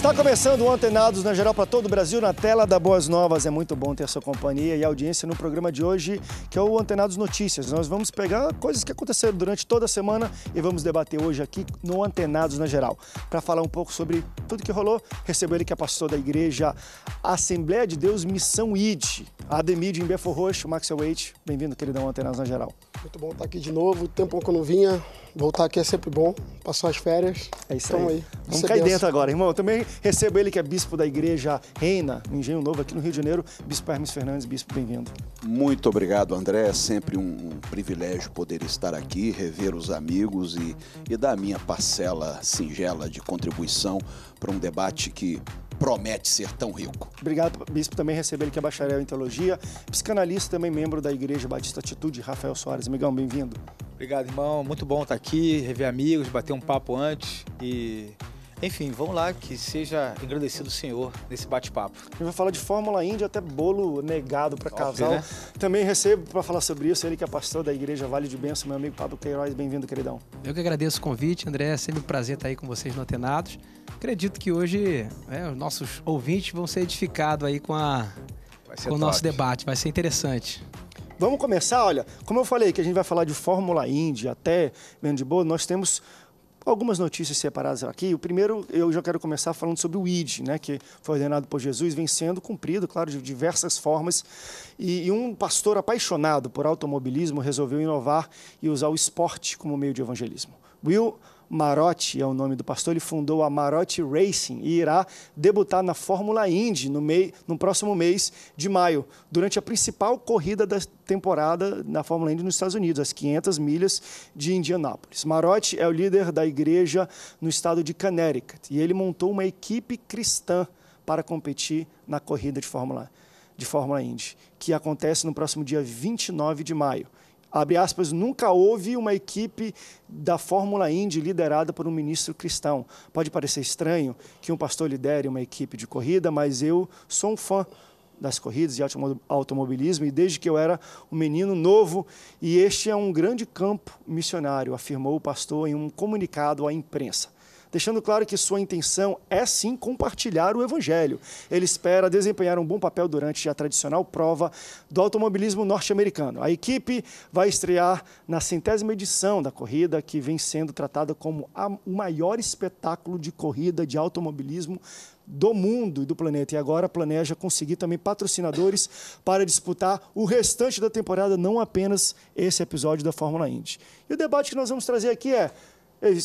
Está começando o Antenados na geral para todo o Brasil na tela da Boas Novas. É muito bom ter sua companhia e audiência no programa de hoje, que é o Antenados Notícias. Nós vamos pegar coisas que aconteceram durante toda a semana e vamos debater hoje aqui no Antenados na geral. Para falar um pouco sobre tudo que rolou, recebo ele que é pastor da igreja Assembleia de Deus Missão ID, Ademir em Befo Roxo, Maxwell Waite. Bem-vindo, queridão Antenados na geral. Muito bom estar aqui de novo. Tempo que eu não vinha. Voltar aqui é sempre bom. Passou as férias. É isso então, aí. aí. Vamos cair dentro agora, irmão. Eu também recebo ele que é bispo da Igreja Reina, no Engenho Novo, aqui no Rio de Janeiro. Bispo Hermes Fernandes, bispo, bem-vindo. Muito obrigado, André. É sempre um privilégio poder estar aqui, rever os amigos e, e dar a minha parcela singela de contribuição para um debate que promete ser tão rico. Obrigado, bispo. Também recebo ele que é bacharel em teologia, psicanalista também membro da Igreja Batista Atitude, Rafael Soares. Amigão, bem-vindo. Obrigado, irmão. Muito bom estar aqui, rever amigos, bater um papo antes e enfim, vamos lá, que seja agradecido o senhor nesse bate-papo. A gente vai falar de Fórmula Índia, até bolo negado para casal. Né? Também recebo para falar sobre isso ele que é pastor da Igreja Vale de Benção, meu amigo Pablo Queiroz. Bem-vindo, queridão. Eu que agradeço o convite, André. É sempre um prazer estar aí com vocês no Atenados. Acredito que hoje né, os nossos ouvintes vão ser edificados aí com, a, com o nosso debate. Vai ser interessante. Vamos começar, olha, como eu falei que a gente vai falar de Fórmula Indy até vendo de bolo. nós temos algumas notícias separadas aqui. O primeiro, eu já quero começar falando sobre o ID, né, que foi ordenado por Jesus, vem sendo cumprido, claro, de diversas formas. E, e um pastor apaixonado por automobilismo resolveu inovar e usar o esporte como meio de evangelismo. Will Marotti é o nome do pastor, ele fundou a Marotti Racing e irá debutar na Fórmula Indy no, mei, no próximo mês de maio, durante a principal corrida da temporada na Fórmula Indy nos Estados Unidos, as 500 milhas de Indianápolis. Marotti é o líder da igreja no estado de Connecticut e ele montou uma equipe cristã para competir na corrida de Fórmula, de Fórmula Indy, que acontece no próximo dia 29 de maio abre aspas, nunca houve uma equipe da Fórmula Indy liderada por um ministro cristão. Pode parecer estranho que um pastor lidere uma equipe de corrida, mas eu sou um fã das corridas e automobilismo, e desde que eu era um menino novo, e este é um grande campo missionário, afirmou o pastor em um comunicado à imprensa deixando claro que sua intenção é sim compartilhar o Evangelho. Ele espera desempenhar um bom papel durante a tradicional prova do automobilismo norte-americano. A equipe vai estrear na centésima edição da corrida, que vem sendo tratada como a, o maior espetáculo de corrida de automobilismo do mundo e do planeta. E agora planeja conseguir também patrocinadores para disputar o restante da temporada, não apenas esse episódio da Fórmula Indy. E o debate que nós vamos trazer aqui é: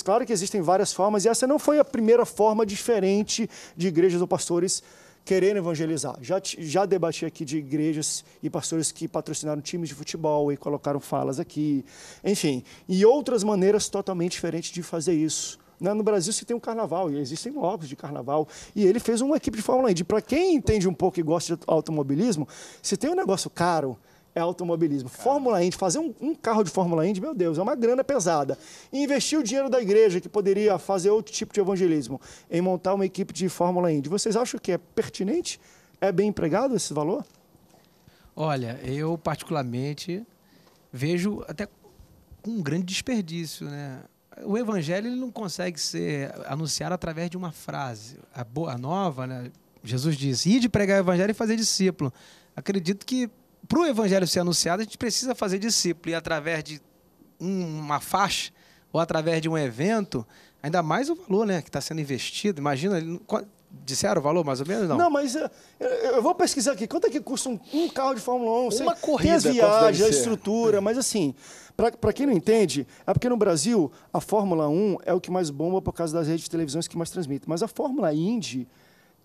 Claro que existem várias formas, e essa não foi a primeira forma diferente de igrejas ou pastores querendo evangelizar. Já, já debati aqui de igrejas e pastores que patrocinaram times de futebol e colocaram falas aqui, enfim, e outras maneiras totalmente diferentes de fazer isso. Né, no Brasil se tem um carnaval, e existem lobbies de carnaval. E ele fez uma equipe de Fórmula 1. Para quem entende um pouco e gosta de automobilismo, se tem um negócio caro, é automobilismo. Cara. Fórmula Indy, fazer um, um, carro de Fórmula Indy, meu Deus, é uma grana pesada. E investir o dinheiro da igreja, que poderia fazer outro tipo de evangelismo, em montar uma equipe de Fórmula Indy. Vocês acham que é pertinente? É bem empregado esse valor? Olha, eu particularmente vejo até um grande desperdício, né? O evangelho ele não consegue ser anunciado através de uma frase. A boa nova, né? Jesus disse: de pregar o evangelho e fazer discípulo". Acredito que para o evangelho ser anunciado, a gente precisa fazer discípulo. E através de uma faixa ou através de um evento, ainda mais o valor né, que está sendo investido. Imagina, disseram o valor mais ou menos? Não, não mas eh, eu, eu vou pesquisar aqui. Quanto é que custa um, um carro de Fórmula 1? Você, uma corrida. Tem as viagens, a estrutura, mas assim, para quem não entende, é porque no Brasil a Fórmula 1 é o que mais bomba por causa das redes de televisões que mais transmitem. Mas a Fórmula Indy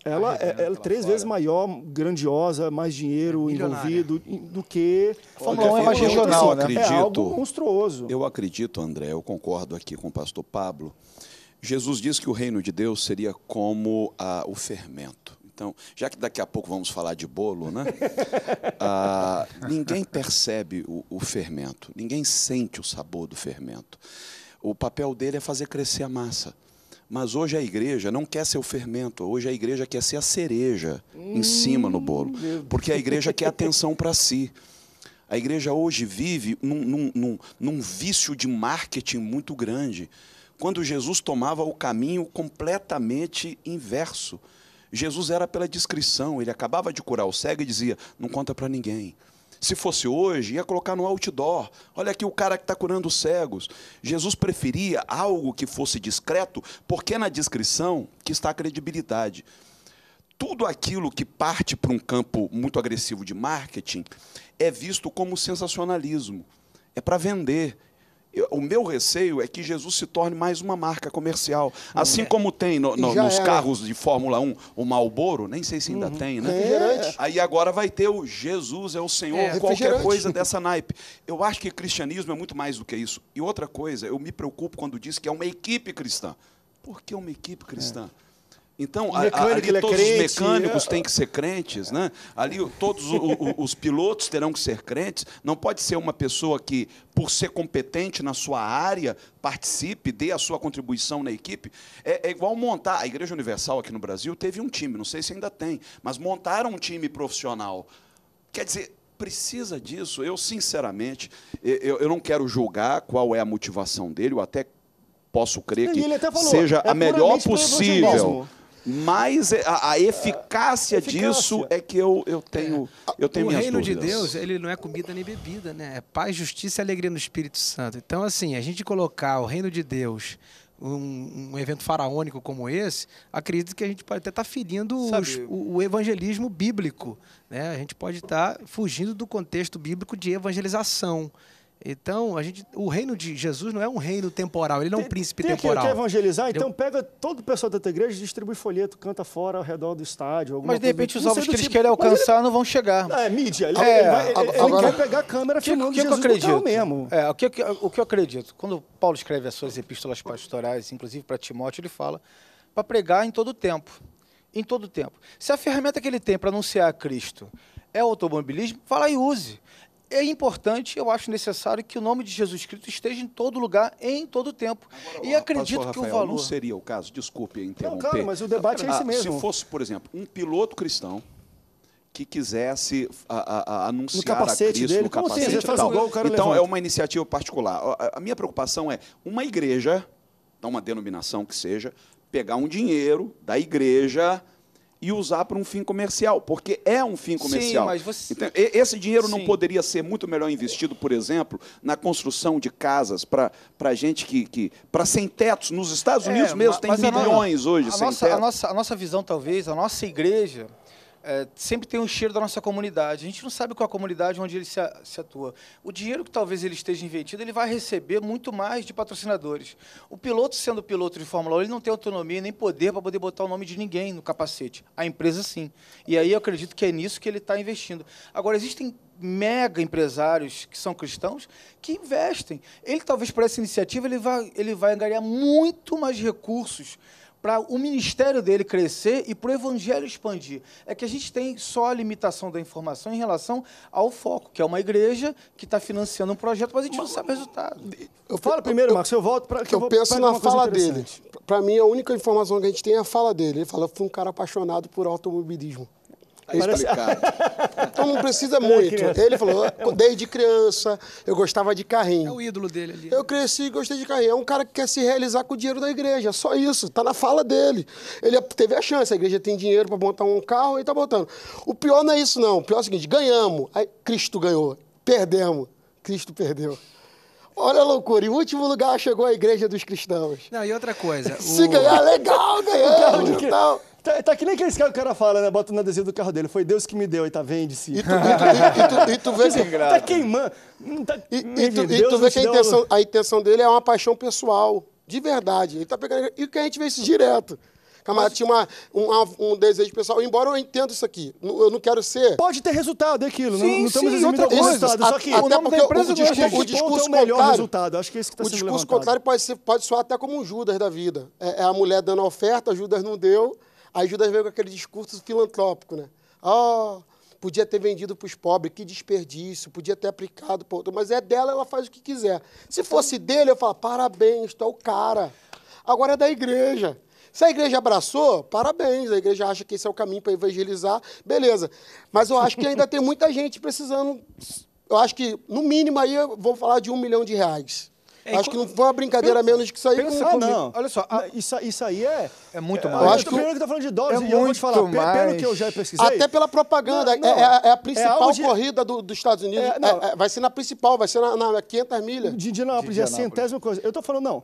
ela é, ela é três fora. vezes maior, grandiosa, mais dinheiro é envolvido do que. Fórmula 1 é mais regional, né? Acredito, assim, né? é algo monstruoso. Eu acredito, André, eu concordo aqui com o pastor Pablo. Jesus diz que o reino de Deus seria como ah, o fermento. Então, já que daqui a pouco vamos falar de bolo, né? Ah, ninguém percebe o, o fermento, ninguém sente o sabor do fermento. O papel dele é fazer crescer a massa. Mas hoje a igreja não quer ser o fermento, hoje a igreja quer ser a cereja hum, em cima no bolo. Hum, porque a igreja quer atenção para si. A igreja hoje vive num, num, num, num, vício de marketing muito grande. Quando Jesus tomava o caminho completamente inverso. Jesus era pela descrição, ele acabava de curar o cego e dizia: Não conta para ninguém. Se fosse hoje, ia colocar no outdoor. Olha aqui o cara que está curando os cegos. Jesus preferia algo que fosse discreto, porque é na descrição que está a credibilidade. Tudo aquilo que parte para um campo muito agressivo de marketing é visto como sensacionalismo. É para vender, o meu receio é que Jesus se torne mais uma marca comercial. Uhum. Assim como tem no, no, nos era. carros de Fórmula 1 o Malboro, nem sei se ainda uhum. tem, né? É. Aí agora vai ter o Jesus é o Senhor, é. qualquer coisa dessa naipe. Eu acho que cristianismo é muito mais do que isso. E outra coisa, eu me preocupo quando diz que é uma equipe cristã. Por que uma equipe cristã? É. Então, a, ali é todos crente, os mecânicos é... têm que ser crentes, né? ali todos o, o, os pilotos terão que ser crentes. Não pode ser uma pessoa que, por ser competente na sua área, participe, dê a sua contribuição na equipe. É, é igual montar. A Igreja Universal aqui no Brasil teve um time, não sei se ainda tem, mas montaram um time profissional. Quer dizer, precisa disso. Eu, sinceramente, eu, eu não quero julgar qual é a motivação dele, ou até posso crer que seja é a melhor possível mas é, a, a eficácia, disso é que eu, eu tenho é. eu tenho o minhas reino dúvidas. de Deus ele não é comida nem bebida né é paz justiça e alegria no Espírito Santo então assim a gente colocar o reino de Deus um, um, evento faraônico como esse, acredito que a gente pode até estar tá ferindo os, o, o, evangelismo bíblico. Né? A gente pode estar tá fugindo do contexto bíblico de evangelização. Então, a gente, o reino de Jesus não é um reino temporal, ele não é um príncipe tem temporal. Tem que evangelizar, é então eu... pega todo o pessoal da tua igreja e distribui folheto, canta fora ao redor do estádio. Mas de repente os tipo. ovos que eles tipo. querem alcançar ele... não vão chegar. É, mídia. Ele, é, ele, vai, ele, agora... ele quer pegar a câmera que, filmando que, que Jesus eu acredito? mesmo. É, o, que, o que eu acredito, quando Paulo escreve as suas epístolas pastorais, inclusive para Timóteo, ele fala para pregar em todo o tempo. Em todo o tempo. Se a ferramenta que ele tem para anunciar a Cristo é o automobilismo, fala e use é importante, eu acho necessário que o nome de Jesus Cristo esteja em todo lugar, em todo tempo. Agora, e acredito Rafael, que o valor. Não seria o caso, desculpe interromper. Não, claro, mas o debate ah, é esse ah, mesmo. Se fosse, por exemplo, um piloto cristão que quisesse ah, ah, a, a, a anunciar no capacete a Cristo dele? no Como assim? capacete. Assim? Gol, então é uma iniciativa particular. A, a minha preocupação é uma igreja, uma denominação que seja, pegar um dinheiro da igreja e usar para um fim comercial, porque é um fim comercial. Sim, mas você... Então, esse dinheiro Sim. não poderia ser muito melhor investido, por exemplo, na construção de casas para gente que. que para sem tetos. Nos Estados é, Unidos é, mesmo tem milhões nossa, hoje a sem nossa, teto. A nossa, a nossa visão, talvez, a nossa igreja, é, sempre tem um cheiro da nossa comunidade. A gente não sabe qual a comunidade onde ele se, se, atua. O dinheiro que talvez ele esteja investido, ele vai receber muito mais de patrocinadores. O piloto, sendo piloto de Fórmula 1, ele não tem autonomia nem poder para poder botar o nome de ninguém no capacete. A empresa, sim. E aí eu acredito que é nisso que ele está investindo. Agora, existem mega empresários que são cristãos que investem. Ele, talvez, por essa iniciativa, ele vai, ele vai ganhar muito mais recursos para o ministério dele crescer e para o evangelho expandir. É que a gente tem só a limitação da informação em relação ao foco, que é uma igreja que está financiando um projeto, mas a gente mas, não sabe o resultado. Eu falo primeiro, eu, Marcos, eu volto para que eu, eu penso na fala dele. Para mim, a única informação que a gente tem é a fala dele. Ele fala que foi um cara apaixonado por automobilismo. É Parece... então não precisa é muito. Ele falou, é desde criança, eu gostava de carrinho. É o ídolo dele ali. Né? Eu cresci e gostei de carrinho. É um cara que quer se realizar com o dinheiro da igreja, só isso. Tá na fala dele. Ele teve a chance, a igreja tem dinheiro para montar um carro e tá botando. O pior não é isso, não. O pior é o seguinte: ganhamos. Aí Cristo ganhou. Perdemos. Cristo perdeu. Olha a loucura. Em último lugar chegou a igreja dos cristãos. Não, e outra coisa. O... Se ganhar, legal, ganhamos. Tá, tá que nem aqueles caras que o cara fala, né? Bota no adesivo do carro dele. Foi Deus que me deu, aí tá vende-se. E tu, e, tu, e, tu, e tu vê que. Tá queimando. Tá, e, e, tu, e tu vê que a intenção, a intenção dele é uma paixão pessoal. De verdade. Ele tá pegando. E que a gente vê isso direto. Camarada, tinha uma, um, um, desejo pessoal. Embora eu entenda isso aqui, eu não quero ser... Pode ter resultado daquilo. É sim, não, não estamos exigindo outra coisa. resultado. Só que até porque o, é discurso, o discurso é o melhor resultado. Acho que é isso que está O discurso contrário pode, ser, pode soar até como um Judas da vida. É, é a mulher dando oferta, Judas não deu... Aí Judas veio com aquele discurso filantrópico, né? Ah, oh, podia ter vendido para os pobres, que desperdício, podia ter aplicado para outro, mas é dela, ela faz o que quiser. Se fosse dele, eu falo, parabéns, estou é o cara. Agora é da igreja. Se a igreja abraçou, parabéns, a igreja acha que esse é o caminho para evangelizar, beleza. Mas eu acho que ainda tem muita gente precisando, eu acho que no mínimo aí vou falar de um milhão de reais. É, acho que não foi uma brincadeira pensa, menos que isso aí. Ah, comigo. não. Olha só, a, isso, isso aí é... É muito é, mais. Eu acho que... Primeiro que tá falando de dose, é e eu vou te falar, mais. pelo que eu já pesquisei... Até pela propaganda, não, é, não. É, é, a, é, a principal de... corrida do, dos Estados Unidos. É, vai ser na principal, vai ser na, na 500 milhas. De Indianápolis, é a centésima coisa. Eu tô falando, não,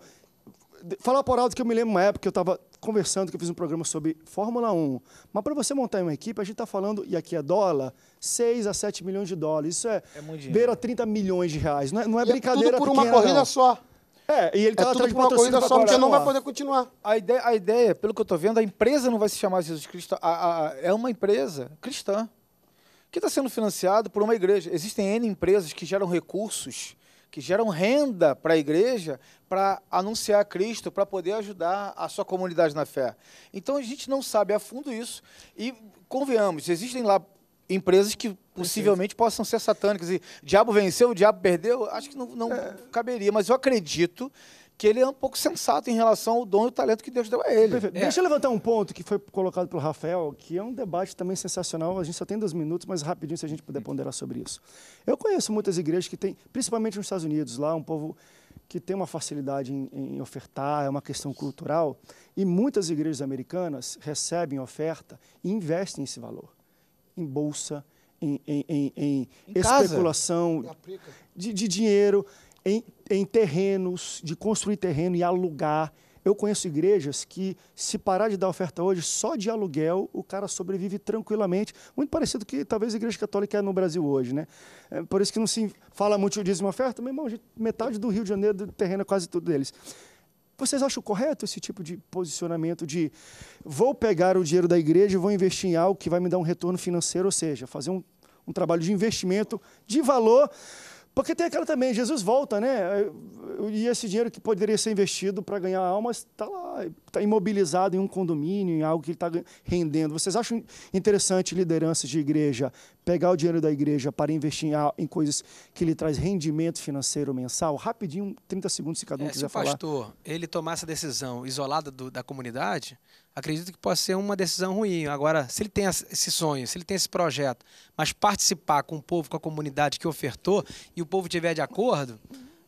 falar por alto que eu me lembro uma época que eu estava conversando, que eu fiz um programa sobre Fórmula 1. Mas para você montar uma equipe, a gente está falando, e aqui é dólar, 6 a 7 milhões de dólares. Isso é, é beira 30 milhões de reais. Não é, não é brincadeira é tudo por pequena, uma corrida não. só. É, e ele está é atrás de uma corrida só, porque não vai poder continuar. A ideia, a ideia, pelo que eu estou vendo, a empresa não vai se chamar Jesus Cristo. A, a, é uma empresa cristã que está sendo financiada por uma igreja. Existem N empresas que geram recursos que geram renda para a igreja para anunciar Cristo, para poder ajudar a sua comunidade na fé. Então a gente não sabe a fundo isso. E convenhamos, existem lá empresas que possivelmente possam ser satânicas. E diabo venceu, o diabo perdeu, acho que não, não é. caberia. Mas eu acredito que ele é um pouco sensato em relação ao dom e o talento que Deus deu a ele. É. Deixa eu levantar um ponto que foi colocado pelo Rafael, que é um debate também sensacional. A gente só tem dois minutos, mas rapidinho se a gente puder ponderar sobre isso. Eu conheço muitas igrejas que têm, principalmente nos Estados Unidos, lá um povo que tem uma facilidade em, em ofertar, é uma questão cultural, e muitas igrejas americanas recebem oferta e investem esse valor em bolsa, em, em, em, em especulação de, de dinheiro, em em terrenos, de construir terreno e alugar. Eu conheço igrejas que, se parar de dar oferta hoje, só de aluguel o cara sobrevive tranquilamente. Muito parecido que talvez a igreja católica é no Brasil hoje, né? É por isso que não se fala muito de uma oferta, meu irmão, metade do Rio de Janeiro, do terreno é quase tudo deles. Vocês acham correto esse tipo de posicionamento de vou pegar o dinheiro da igreja e vou investir em algo que vai me dar um retorno financeiro, ou seja, fazer um, um trabalho de investimento de valor porque tem aquela também, Jesus volta, né? E esse dinheiro que poderia ser investido para ganhar almas está lá, está imobilizado em um condomínio, em algo que está rendendo. Vocês acham interessante lideranças de igreja pegar o dinheiro da igreja para investir em, coisas que lhe traz rendimento financeiro mensal? Rapidinho, 30 segundos se cada um é, quiser se o pastor, falar. pastor, ele tomar essa decisão isolada do, da comunidade, acredito que pode ser uma decisão ruim. Agora, se ele tem esse sonho, se ele tem esse projeto, mas participar com o povo, com a comunidade que ofertou, e o povo tiver de acordo,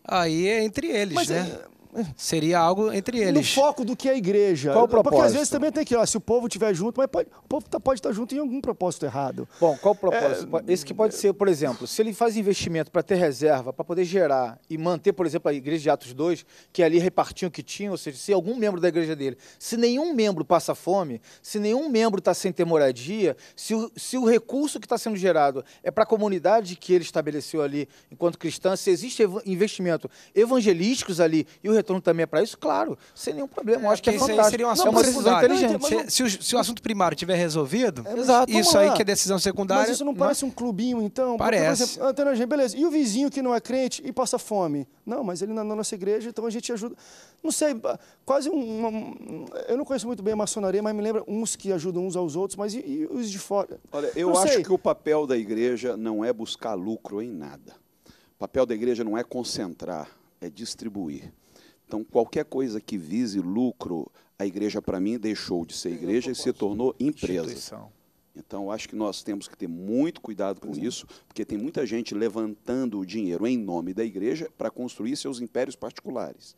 aí é entre eles, mas, né? É Seria algo entre eles. No foco do que é a igreja. Qual o propósito? Porque às vezes também tem que, ó, se o povo estiver junto, mas pode, o povo tá, pode estar tá junto em algum propósito errado. Bom, qual o é, propósito? É, Esse que pode ser, por exemplo, se ele faz investimento para ter reserva, para poder gerar e manter, por exemplo, a igreja de Atos 2, que é ali repartiam o que tinha, ou seja, se algum membro da igreja dele, se nenhum membro passa fome, se nenhum membro está sem ter moradia, se o, se o recurso que está sendo gerado é para a comunidade que ele estabeleceu ali enquanto cristã, se existe investimento evangelísticos ali e o retorno também é para isso? Claro, sem nenhum problema. Eu acho que é fantástico. Aí seria um assunto não, uma decisão é inteligente. Se, se, o, se, o, assunto primário tiver resolvido, é, Exato, isso aí que é decisão secundária. Mas isso não né? parece não... um clubinho, então? Parece. Porque, exemplo, beleza. E o vizinho que não é crente e passa fome? Não, mas ele na, é na nossa igreja, então a gente ajuda. Não sei, quase um. Uma, eu não conheço muito bem a maçonaria, mas me lembra uns que ajudam uns aos outros, mas e, e os de fora? Olha, eu não acho sei. que o papel da igreja não é buscar lucro em nada. O papel da igreja não é concentrar, é distribuir. Então, qualquer coisa que vise lucro, a igreja, para mim, deixou de ser igreja e se tornou empresa. Então, acho que nós temos que ter muito cuidado com é. isso, porque tem muita gente levantando o dinheiro em nome da igreja para construir seus impérios particulares.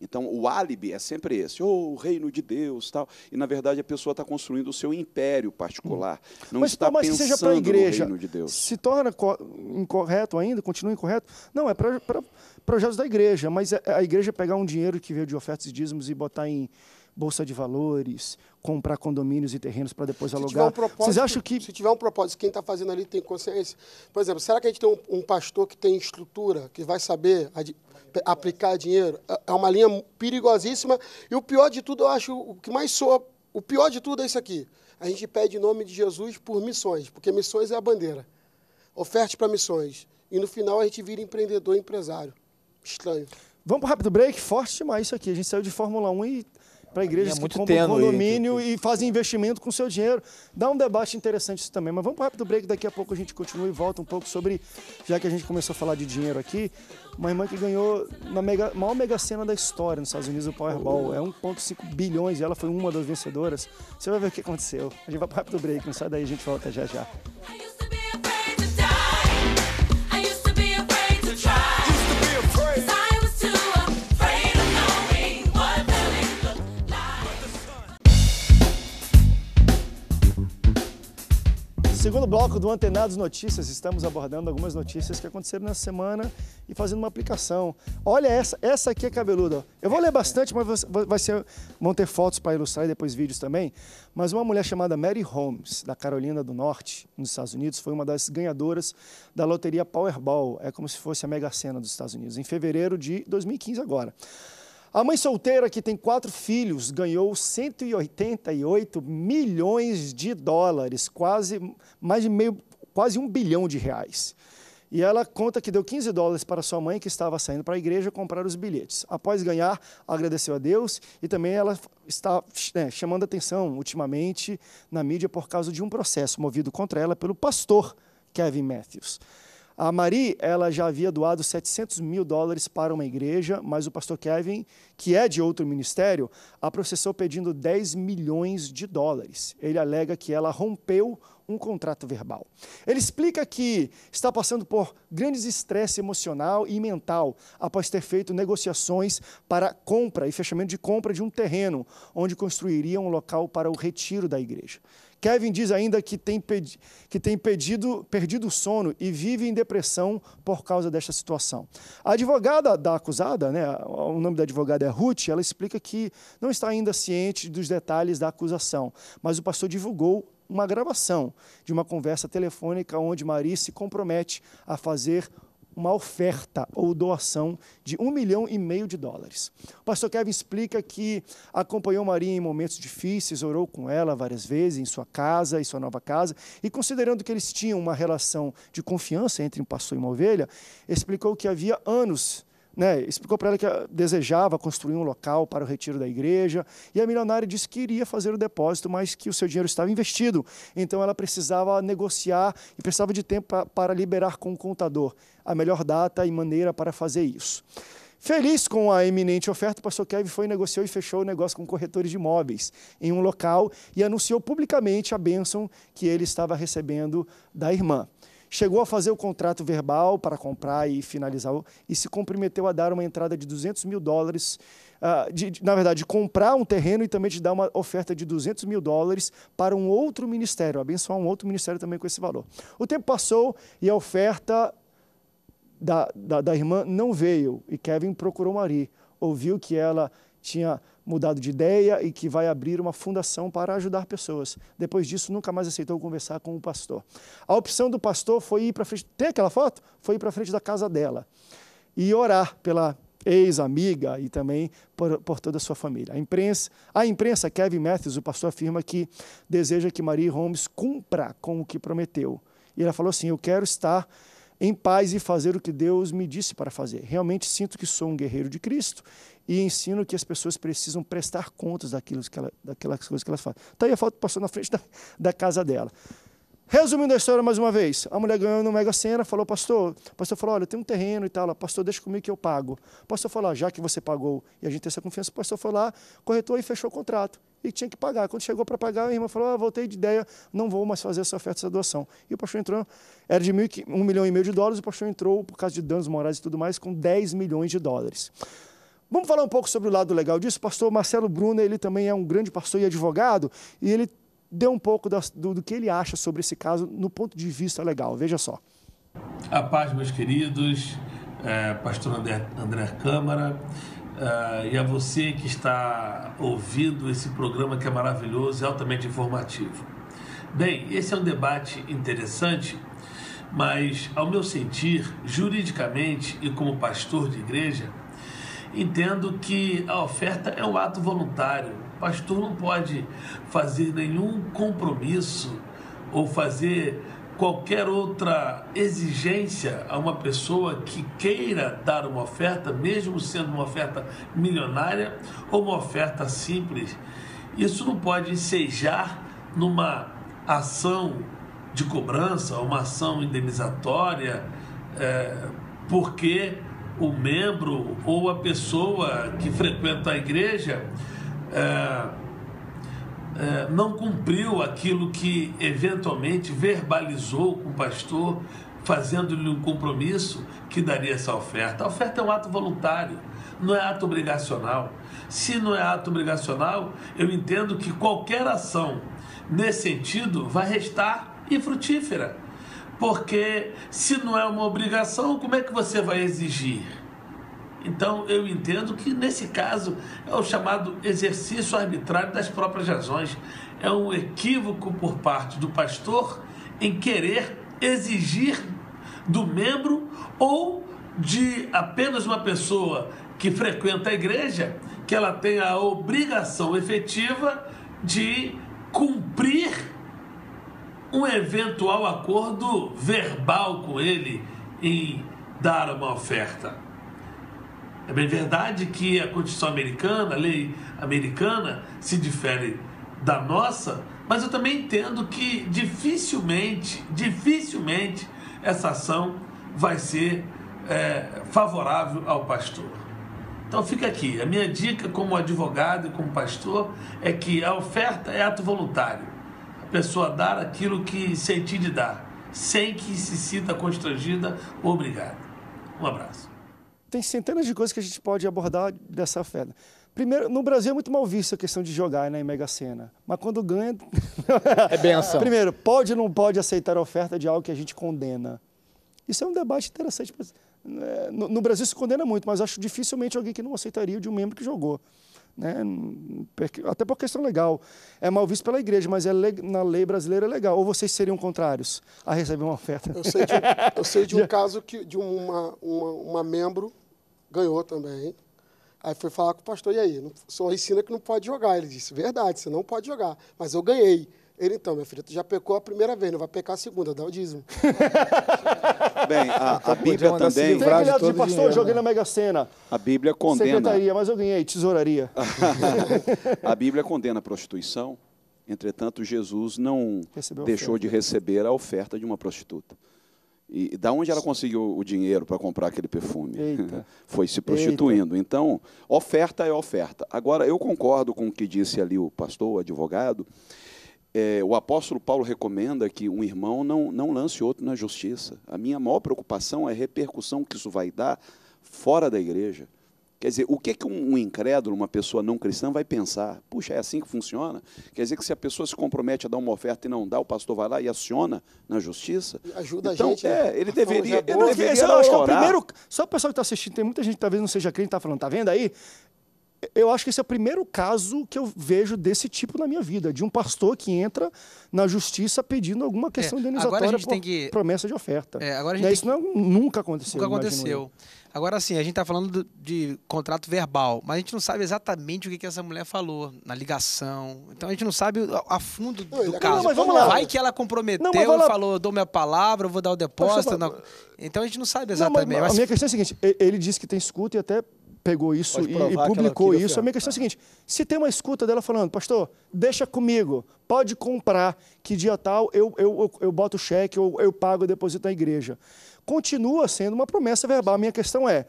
Então, o álibi é sempre esse, oh, o reino de Deus, tal. E na verdade a pessoa está construindo o seu império particular, hum. não mas, está mas pensando seja igreja, no reino de Deus. Se torna incorreto ainda, continua incorreto. Não, é para projetos da igreja, mas é, a igreja pegar um dinheiro que veio de ofertas e dízimos e botar em bolsa de valores, comprar condomínios e terrenos para depois alugar. Um Vocês acham que se tiver um propósito, quem está fazendo ali tem consciência. Por exemplo, será que a gente tem um, um pastor que tem estrutura, que vai saber aplicar dinheiro. É, é uma linha perigosíssima. E o pior de tudo, eu acho, o que mais soa, o pior de tudo é isso aqui. A gente pede em nome de Jesus por missões, porque missões é a bandeira. Oferte para missões. E no final a gente vira empreendedor, empresário. Estranho. Vamos para o rápido break, forte demais isso aqui. A gente saiu de Fórmula 1 e para igrejas é que compram condomínio e fazem investimento com seu dinheiro. Dá um debate interessante isso também. Mas vamos para o rápido break, daqui a pouco a gente continua e volta um pouco sobre, já que a gente começou a falar de dinheiro aqui, uma irmã que ganhou na mega, maior mega cena da história nos Estados Unidos, o Powerball. É 1,5 bilhões e ela foi uma das vencedoras. Você vai ver o que aconteceu. A gente vai para o rápido break, não sai daí, a gente volta já já. Segundo bloco do Antenados Notícias, estamos abordando algumas notícias que aconteceram nessa semana e fazendo uma aplicação. Olha essa, essa aqui é cabeluda. Eu vou ler bastante, mas vai ser, vão ter fotos para ilustrar e depois vídeos também. Mas uma mulher chamada Mary Holmes, da Carolina do Norte, nos Estados Unidos, foi uma das ganhadoras da loteria Powerball. É como se fosse a Mega Sena dos Estados Unidos, em fevereiro de 2015 agora. A mãe solteira que tem quatro filhos ganhou 188 milhões de dólares, quase mais de meio, quase um bilhão de reais. E ela conta que deu 15 dólares para sua mãe que estava saindo para a igreja comprar os bilhetes. Após ganhar, agradeceu a Deus e também ela está né, chamando atenção ultimamente na mídia por causa de um processo movido contra ela pelo pastor Kevin Matthews. A Marie, ela já havia doado 700 mil dólares para uma igreja, mas o pastor Kevin, que é de outro ministério, a processou pedindo 10 milhões de dólares. Ele alega que ela rompeu um contrato verbal. Ele explica que está passando por grandes estresse emocional e mental após ter feito negociações para compra e fechamento de compra de um terreno onde construiria um local para o retiro da igreja. Kevin diz ainda que tem, que tem pedido, perdido o sono e vive em depressão por causa desta situação. A advogada da acusada, né, o nome da advogada é Ruth, ela explica que não está ainda ciente dos detalhes da acusação, mas o pastor divulgou uma gravação de uma conversa telefônica onde Maria se compromete a fazer uma oferta ou doação de um milhão e meio de dólares. O pastor Kevin explica que acompanhou Maria em momentos difíceis, orou com ela várias vezes em sua casa, e sua nova casa, e considerando que eles tinham uma relação de confiança entre um pastor e uma ovelha, explicou que havia anos né, explicou para ela que desejava construir um local para o retiro da igreja, e a milionária disse que iria fazer o depósito, mas que o seu dinheiro estava investido, então ela precisava negociar e precisava de tempo para liberar com o contador a melhor data e maneira para fazer isso. Feliz com a eminente oferta, o pastor Kevin foi, negociou e fechou o negócio com corretores de imóveis em um local e anunciou publicamente a bênção que ele estava recebendo da irmã chegou a fazer o contrato verbal para comprar e finalizar, e se comprometeu a dar uma entrada de 200 mil dólares, uh, de, de, na verdade, comprar um terreno e também te dar uma oferta de 200 mil dólares para um outro ministério, abençoar um outro ministério também com esse valor. O tempo passou e a oferta da, da, da irmã não veio, e Kevin procurou Maria, ouviu que ela tinha mudado de ideia e que vai abrir uma fundação para ajudar pessoas. Depois disso, nunca mais aceitou conversar com o pastor. A opção do pastor foi ir para frente, tem aquela foto? Foi ir para frente da casa dela e orar pela ex-amiga e também por, por, toda a sua família. A imprensa, a imprensa, Kevin Matthews, o pastor, afirma que deseja que Marie Holmes cumpra com o que prometeu. E ela falou assim: Eu quero estar em paz e fazer o que Deus me disse para fazer. Realmente sinto que sou um guerreiro de Cristo e ensino que as pessoas precisam prestar contas daquilo que ela, daquelas coisas que elas fazem. Está aí a foto que passou na frente da, da casa dela. Resumindo a história mais uma vez, a mulher ganhou no Mega Sena, falou, pastor, pastor falou, olha, tem um terreno e tal, pastor, deixa comigo que eu pago. pastor falou, ah, já que você pagou e a gente tem essa confiança, o pastor foi lá, corretou e fechou o contrato e tinha que pagar. Quando chegou para pagar, a irmã falou: ah, voltei de ideia, não vou mais fazer essa oferta, essa doação. E o pastor entrou, era de mil, um milhão e meio de dólares, o pastor entrou, por causa de danos morais e tudo mais, com 10 milhões de dólares. Vamos falar um pouco sobre o lado legal disso. O pastor Marcelo Bruno, ele também é um grande pastor e advogado, e ele deu um pouco do, do que ele acha sobre esse caso no ponto de vista legal. Veja só. A paz, meus queridos, é, pastor André, André Câmara uh, e a você que está ouvindo esse programa que é maravilhoso e é altamente informativo. Bem, esse é um debate interessante, mas ao meu sentir, juridicamente e como pastor de igreja, entendo que a oferta é um ato voluntário. O pastor não pode fazer nenhum compromisso ou fazer qualquer outra exigência a uma pessoa que queira dar uma oferta, mesmo sendo uma oferta milionária ou uma oferta simples. Isso não pode ensejar numa ação de cobrança, uma ação indenizatória, é, porque o membro ou a pessoa que frequenta a igreja. É, é, não cumpriu aquilo que eventualmente verbalizou com o pastor, fazendo-lhe um compromisso que daria essa oferta. A oferta é um ato voluntário, não é ato obrigacional. Se não é ato obrigacional, eu entendo que qualquer ação nesse sentido vai restar e frutífera. Porque se não é uma obrigação, como é que você vai exigir? Então, eu entendo que nesse caso é o chamado exercício arbitrário das próprias razões. É um equívoco por parte do pastor em querer exigir do membro ou de apenas uma pessoa que frequenta a igreja que ela tenha a obrigação efetiva de cumprir um eventual acordo verbal com ele em dar uma oferta. É bem verdade que a Constituição americana, a lei americana, se difere da nossa, mas eu também entendo que dificilmente, dificilmente essa ação vai ser é, favorável ao pastor. Então fica aqui, a minha dica como advogado e como pastor é que a oferta é ato voluntário. A pessoa dar aquilo que sentir de dar, sem que se sinta constrangida ou obrigada. Um abraço tem centenas de coisas que a gente pode abordar dessa fé. Primeiro, no Brasil é muito mal visto a questão de jogar né, em Mega Sena. Mas quando ganha. é benção. Primeiro, pode ou não pode aceitar a oferta de algo que a gente condena? Isso é um debate interessante. Né, no, no Brasil se condena muito, mas acho dificilmente alguém que não aceitaria de um membro que jogou. Né? Até por questão legal. É mal visto pela igreja, mas é na lei brasileira é legal. Ou vocês seriam contrários a receber uma oferta? Eu sei de, eu sei de um caso que, de uma, uma, uma membro ganhou também. Aí foi falar com o pastor, e aí? O senhor ensina que não pode jogar. Ele disse, verdade, você não pode jogar. Mas eu ganhei. Ele, então, meu filho tu já pecou a primeira vez, não vai pecar a segunda, dá o dízimo. Bem, a, a Bíblia também... Tem milhares de, de pastor, dinheiro, né? Né? joguei né? na Mega Sena. A Bíblia condena... Secretaria, mas eu ganhei, tesouraria. a Bíblia condena a prostituição, entretanto, Jesus não deixou de receber a oferta de uma prostituta. E da onde ela conseguiu o dinheiro para comprar aquele perfume? Foi se prostituindo. Eita. Então, oferta é oferta. Agora, eu concordo com o que disse ali o pastor, o advogado. É, o apóstolo Paulo recomenda que um irmão não, não lance outro na justiça. A minha maior preocupação é a repercussão que isso vai dar fora da igreja. Quer dizer, o que, é que um, incrédulo, uma pessoa não cristã, vai pensar? Puxa, é assim que funciona? Quer dizer que se a pessoa se compromete a dar uma oferta e não dá, o pastor vai lá e aciona na justiça? Ajuda então, a gente. Né? É, ele deveria. Ele boa, é, eu acho que é o primeiro. Só o pessoal que está assistindo, tem muita gente que talvez não seja crente, está falando, tá vendo aí? eu acho que esse é o primeiro caso que eu vejo desse tipo na minha vida, de um pastor que entra na justiça pedindo alguma é, questão é, indenizatória por que... promessa de oferta. É, agora a gente né, Isso não, é nunca aconteceu. Nunca aconteceu. Eu. Agora, assim, a gente está falando de contrato verbal, mas a gente não sabe exatamente o que, que essa mulher falou na ligação. Então a gente não sabe a fundo do não, caso. Não, mas vamos lá. Vai que ela comprometeu não, lá... falou, dou minha palavra, vou dar o depósito. Não... Então a gente não sabe exatamente. Mas, mas... A minha questão é a seguinte: ele disse que tem escuta e até pegou isso e, e, publicou isso. A minha questão é a seguinte: se tem uma escuta dela falando, pastor, deixa comigo, pode comprar, que dia tal eu, eu, eu, eu boto o cheque, eu, eu pago o depósito na igreja continua sendo uma promessa verbal. A minha questão é,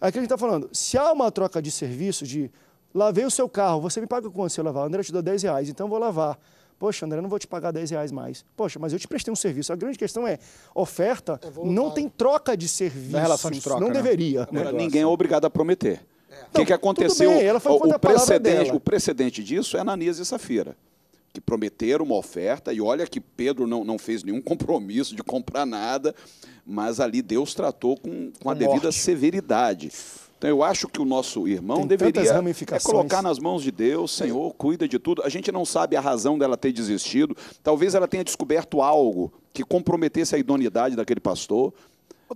aqui a gente está falando, se há uma troca de serviço de lavei o seu carro, você me paga quanto se eu lavar? André, eu te dou 10 reais, então eu vou lavar. Poxa, André, não vou te pagar 10 reais mais. Poxa, mas eu te prestei um serviço. A grande questão é, oferta é não tem troca de serviço. Na relação de troca, Não né? deveria. Agora, Ninguém é obrigado a prometer. É. O que, que, aconteceu? Bem, o, precedente, o precedente disso é Ananias e Safira que prometeram uma oferta, e olha que Pedro não, não fez nenhum compromisso de comprar nada, mas ali Deus tratou com, com a Morte. devida severidade. Então eu acho que o nosso irmão Tem deveria é colocar nas mãos de Deus, Senhor, cuida de tudo. A gente não sabe a razão dela ter desistido. Talvez ela tenha descoberto algo que comprometesse a idoneidade daquele pastor.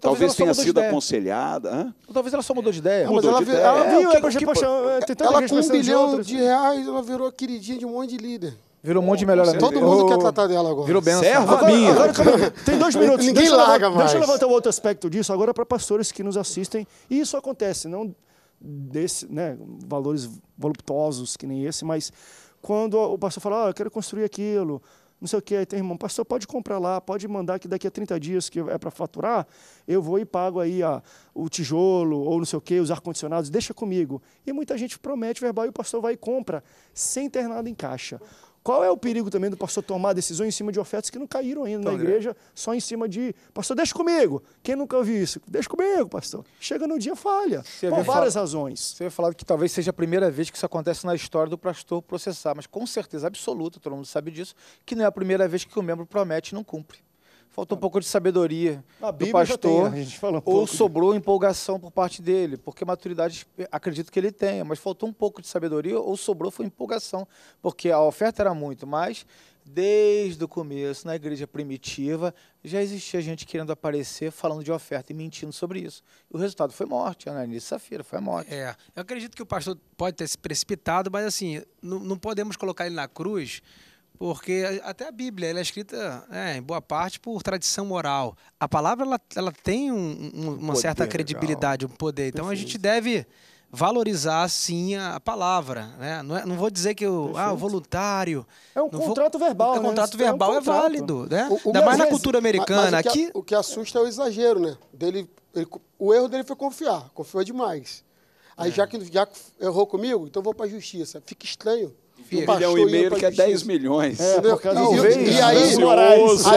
talvez, talvez tenha sido aconselhada. Hã? talvez ela só mudou de ideia. Não, mudou ela, de ideia. ela é, viu, eh, é, que, que, poxa, que, poxa, ela com um bilhão de, de reais, ela virou queridinha de um monte de líder. Virou um monte de melhor amigo. Todo mundo quer tratar dela agora. Virou benção. Serva agora, minha. Agora, tem dois minutos. Ninguém deixa larga levantar, mais. Deixa eu levantar outro aspecto disso agora para pastores que nos assistem. E isso acontece, não desse, né, valores voluptuosos que nem esse, mas quando o pastor fala, ah, eu quero construir aquilo, não sei o que, aí tem irmão, pastor, pode comprar lá, pode mandar que daqui a 30 dias que é para faturar, eu vou e pago aí a, ah, o tijolo ou não sei o que, os ar-condicionados, deixa comigo. E muita gente promete verbal e o pastor vai e compra, sem ter nada em caixa. Qual é o perigo também do pastor tomar decisões em cima de ofertas que não caíram ainda na é. igreja, grande. só em cima de. Pastor, deixa comigo. Quem nunca ouviu isso? Deixa comigo, pastor. Chega no dia, falha. Você Por várias razões. Você falado que talvez seja a primeira vez que isso acontece na história do pastor processar, mas com certeza absoluta, todo mundo sabe disso, que não é a primeira vez que o membro promete e não cumpre. Faltou um pouco de sabedoria do pastor, tem, um ou sobrou empolgação por parte dele, porque maturidade acredito que ele tenha, mas faltou um pouco de sabedoria, ou sobrou foi empolgação, porque a oferta era muito, mas desde o começo, na igreja primitiva, já existia gente querendo aparecer falando de oferta e mentindo sobre isso. o resultado foi morte, Ananias e Safira, foi morte. É, eu acredito que o pastor pode ter se precipitado, mas assim, não, não podemos colocar ele na cruz porque até a Bíblia ela é escrita é, em boa parte por tradição moral. A palavra ela, ela tem um, um, uma poder, certa é, credibilidade, um poder. Então Perfeito. a gente deve valorizar sim a palavra, né? Não, é, não vou dizer que o ah, o voluntário é um contrato vou, verbal, o né? contrato verbal é, um né? contrato. é, é válido, né? O, o Ainda mais na cultura americana mas, mas aqui. O que assusta é o exagero, né? Dele, ele, o erro dele foi confiar, confiou demais. Aí é. já que já errou comigo, então vou para a justiça. Fica estranho um bilhão e meio que é 10 milhões. É, não, e, aí,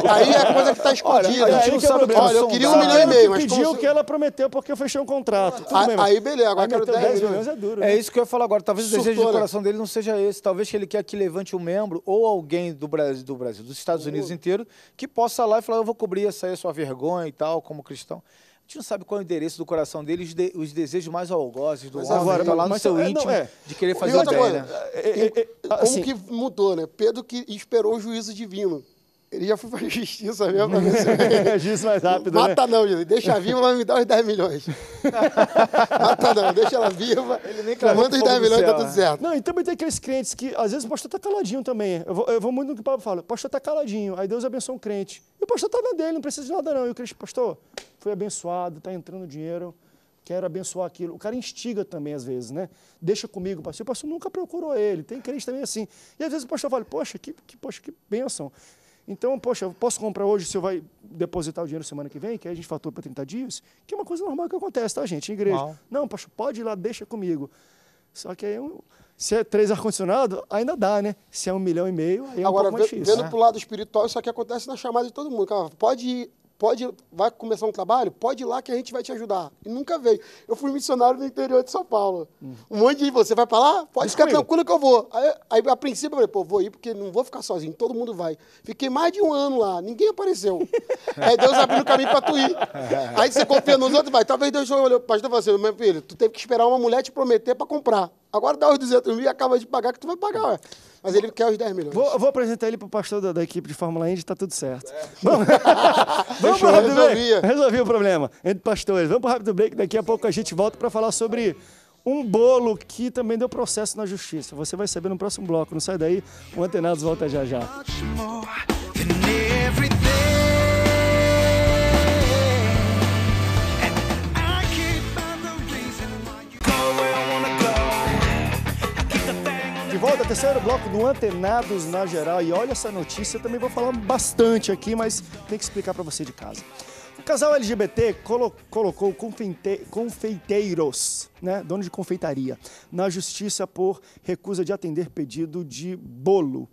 aí é a coisa que está escondida. Olha, a gente não sabe é Olha, eu queria um milhão e meio, mas... pediu o assim? que ela prometeu porque eu fechei um contrato. Ah, aí, beleza, agora quero 10 milhões. É duro. É né? isso que eu ia falar agora. Talvez o desejo do né? coração dele não seja esse. Talvez que ele quer que levante um membro ou alguém do Brasil, do Brasil dos Estados Unidos inteiro, que possa lá e falar, eu vou cobrir essa aí, sua vergonha e tal, como cristão a gente não sabe qual é o endereço do coração dele, os, de, os desejos mais algozes do mas homem, agora, tá lá no seu é, íntimo, é. de querer fazer outra coisa, né? É, é, é, assim, que mudou, né? Pedro que esperou o juízo divino. Ele já foi para a justiça mesmo. justiça mais rápido, né? Mata né? não, Jesus. Deixa viva, mas me dá os 10 milhões. Mata não, deixa ela viva. Ele nem manda os 10 milhões, e tá tudo né? certo. Não, e também tem aqueles crentes que, às vezes, o pastor tá caladinho também. Eu vou, eu vou muito no que o Pablo fala. O pastor tá caladinho, aí Deus abençoa um crente o pastor estava dele, não precisa de nada não. E o crente, pastor, foi abençoado, está entrando dinheiro, quero abençoar aquilo. O cara instiga também, às vezes, né? Deixa comigo, pastor. O pastor nunca procurou ele. Tem crente também assim. E às vezes o pastor fala, poxa, que, que, poxa, que bênção. Então, poxa, posso comprar hoje, o senhor vai depositar o dinheiro semana que vem, que aí a gente fatura para 30 dias, que é uma coisa normal que acontece, tá, gente, em igreja. Não, não pastor, pode ir lá, deixa comigo. Só que aí eu, se é três ar-condicionado, ainda dá, né? Se é um milhão e meio, aí é um pouco mais Agora, vendo para o lado espiritual, isso aqui acontece na chamada de todo mundo. Cara, pode ir Pode, vai começar um trabalho? Pode ir lá que a gente vai te ajudar. E nunca veio. Eu fui missionário no interior de São Paulo. Hum. Um monte de você vai para lá? Pode ficar tranquilo que eu vou. Aí, aí, a princípio eu falei, pô, vou ir porque não vou ficar sozinho, todo mundo vai. Fiquei mais de um ano lá, ninguém apareceu. aí Deus abriu o caminho para tu ir. aí você confia nos outros, vai. Talvez Deus olhou, pastor, falou assim, meu filho, tu teve que esperar uma mulher te prometer para comprar. Agora dá os 200 mil e acaba de pagar que tu vai pagar, ué. Mas ele quer os 10 milhões. Vou, vou apresentar ele pro pastor da, da equipe de Fórmula Indy, tá tudo certo. É. Vamos, vamos pro rápido resolvia. break. Resolvi o problema entre pastores. Vamos pro rápido break, daqui a pouco a gente volta para falar sobre um bolo que também deu processo na justiça. Você vai saber no próximo bloco. Não sai daí, o Antenados volta já já. de volta, ao terceiro bloco do Antenados na Geral. E olha essa notícia, também vou falar bastante aqui, mas tem que explicar para você de casa. O casal LGBT colo colocou confeite confeiteiros, né, dono de confeitaria, na justiça por recusa de atender pedido de bolo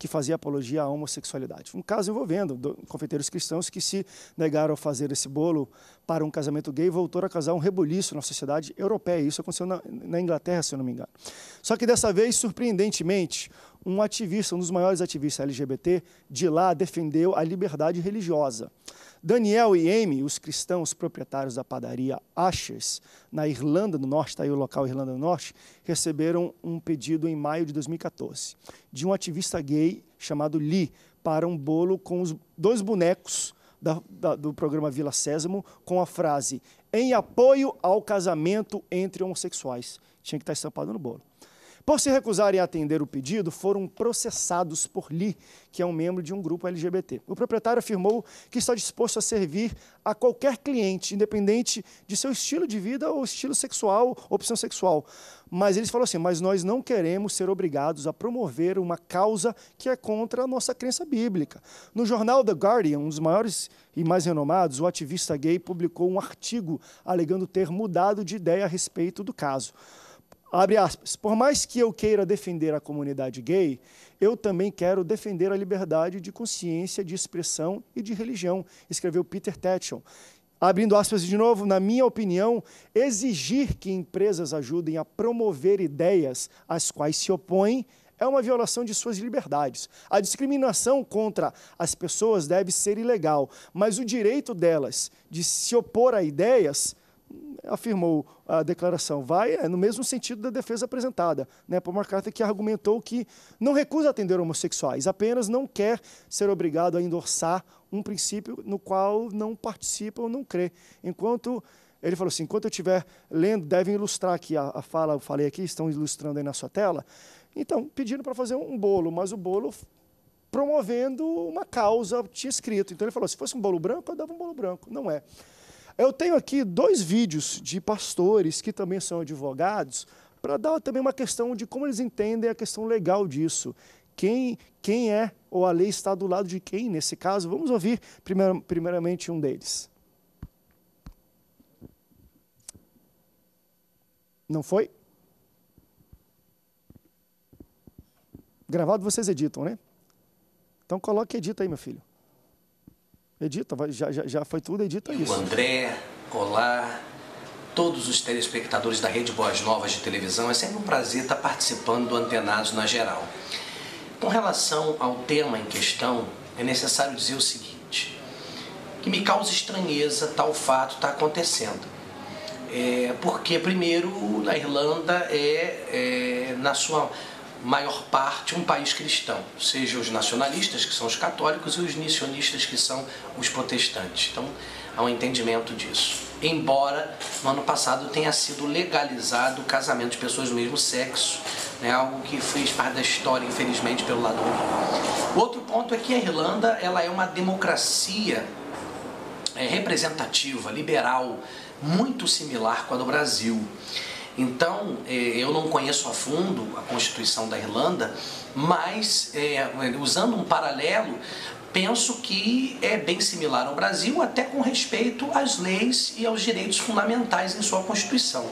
que fazia apologia à homossexualidade. Um caso envolvendo confeiteiros cristãos que se negaram a fazer esse bolo para um casamento gay e voltou a causar um rebuliço na sociedade europeia. Isso aconteceu na, na Inglaterra, se eu não me engano. Só que dessa vez, surpreendentemente, um ativista, um dos maiores ativistas LGBT de lá, defendeu a liberdade religiosa. Daniel e Amy, os cristãos proprietários da padaria Ashes, na Irlanda do Norte, está aí o local Irlanda do Norte, receberam um pedido em maio de 2014 de um ativista gay chamado Lee para um bolo com os dois bonecos da, da, do programa Vila Sésamo com a frase em apoio ao casamento entre homossexuais. Tinha que estar tá estampado no bolo. Por se recusarem a atender o pedido, foram processados por Lee, que é um membro de um grupo LGBT. O proprietário afirmou que está disposto a servir a qualquer cliente, independente de seu estilo de vida ou estilo sexual, opção sexual. Mas eles falou assim: mas nós não queremos ser obrigados a promover uma causa que é contra a nossa crença bíblica. No jornal The Guardian, um dos maiores e mais renomados, o ativista gay publicou um artigo alegando ter mudado de ideia a respeito do caso. Abre aspas. Por mais que eu queira defender a comunidade gay, eu também quero defender a liberdade de consciência, de expressão e de religião, escreveu Peter Tatchell. Abrindo aspas de novo, na minha opinião, exigir que empresas ajudem a promover ideias às quais se opõem é uma violação de suas liberdades. A discriminação contra as pessoas deve ser ilegal, mas o direito delas de se opor a ideias afirmou a declaração, vai é, no mesmo sentido da defesa apresentada né, por carta que argumentou que não recusa atender homossexuais, apenas não quer ser obrigado a endorçar um princípio no qual não participa ou não crê. Enquanto ele falou assim, enquanto eu estiver lendo, devem ilustrar aqui a, a fala, eu falei aqui, estão ilustrando aí na sua tela. Então, pediram para fazer um bolo, mas o bolo promovendo uma causa, tinha escrito. Então ele falou, se fosse um bolo branco, eu dava um bolo branco. Não é. Eu tenho aqui dois vídeos de pastores que também são advogados para dar também uma questão de como eles entendem a questão legal disso. Quem, quem é ou a lei está do lado de quem nesse caso? Vamos ouvir primeir, primeiramente um deles. Não foi? Gravado vocês editam, né? Então coloque edita aí, meu filho. Edita, vai, já, já, já foi tudo, edita isso. O André, olá, todos os telespectadores da Rede Boas Novas de televisão, é sempre um prazer estar participando do Antenados na geral. Com relação ao tema em questão, é necessário dizer o seguinte, que me causa estranheza tal fato estar acontecendo. É, porque, primeiro, na Irlanda é, é na sua maior parte, um país cristão, seja os nacionalistas, que são os católicos, e os missionistas, que são os protestantes. Então, há um entendimento disso. Embora no ano passado tenha sido legalizado o casamento de pessoas do mesmo sexo, né, algo que fez parte da história, infelizmente, pelo lado mundo. Outro ponto é que a Irlanda ela é uma democracia é, representativa, liberal, muito similar com a do Brasil. Então, é, eu não conheço a fundo a Constituição da Irlanda, mas é, usando um paralelo, penso que é bem similar ao Brasil, até com respeito às leis e aos direitos fundamentais em sua Constituição.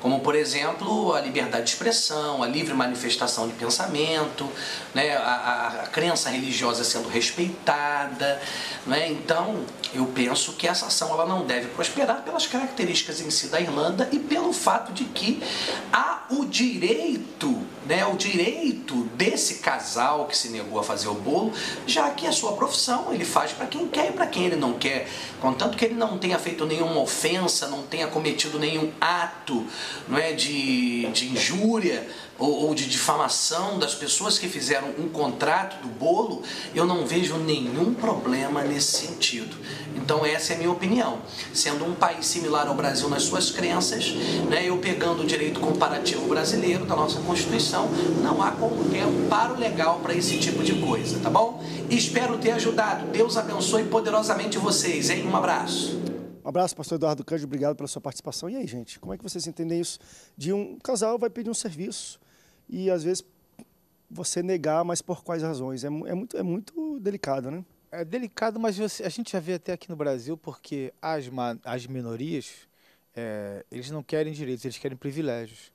Como, por exemplo, a liberdade de expressão, a livre manifestação de pensamento, né, a, a, crença religiosa sendo respeitada. Né? Então, eu penso que essa ação ela não deve prosperar pelas características em si da Irlanda e pelo fato de que há o direito, né, o direito desse casal que se negou a fazer o bolo, já que a sua profissão, ele faz para quem quer e para quem ele não quer, contanto que ele não tenha feito nenhuma ofensa, não tenha cometido nenhum ato, não é de, de injúria ou, ou de difamação das pessoas que fizeram um contrato do bolo, eu não vejo nenhum problema nesse sentido. Então essa é a minha opinião. Sendo um país similar ao Brasil nas suas crenças, né, eu pegando o direito comparativo brasileiro da nossa Constituição, não há como ter um paro legal para esse tipo de coisa, tá bom? Espero ter ajudado. Deus abençoe poderosamente vocês, hein? Um abraço. Um abraço, pastor Eduardo Cândido, obrigado pela sua participação. E aí, gente, como é que vocês entendem isso? De um casal vai pedir um serviço, e às vezes você negar, mas por quais razões? É, é, muito, é muito delicado, né? É delicado, mas você, a gente já vê até aqui no Brasil, porque as, as minorias, é, eles não querem direitos, eles querem privilégios.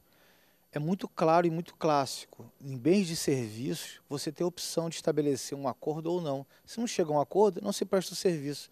É muito claro e muito clássico. Em bens de serviços, você tem a opção de estabelecer um acordo ou não. Se não chega a um acordo, não se presta o serviço.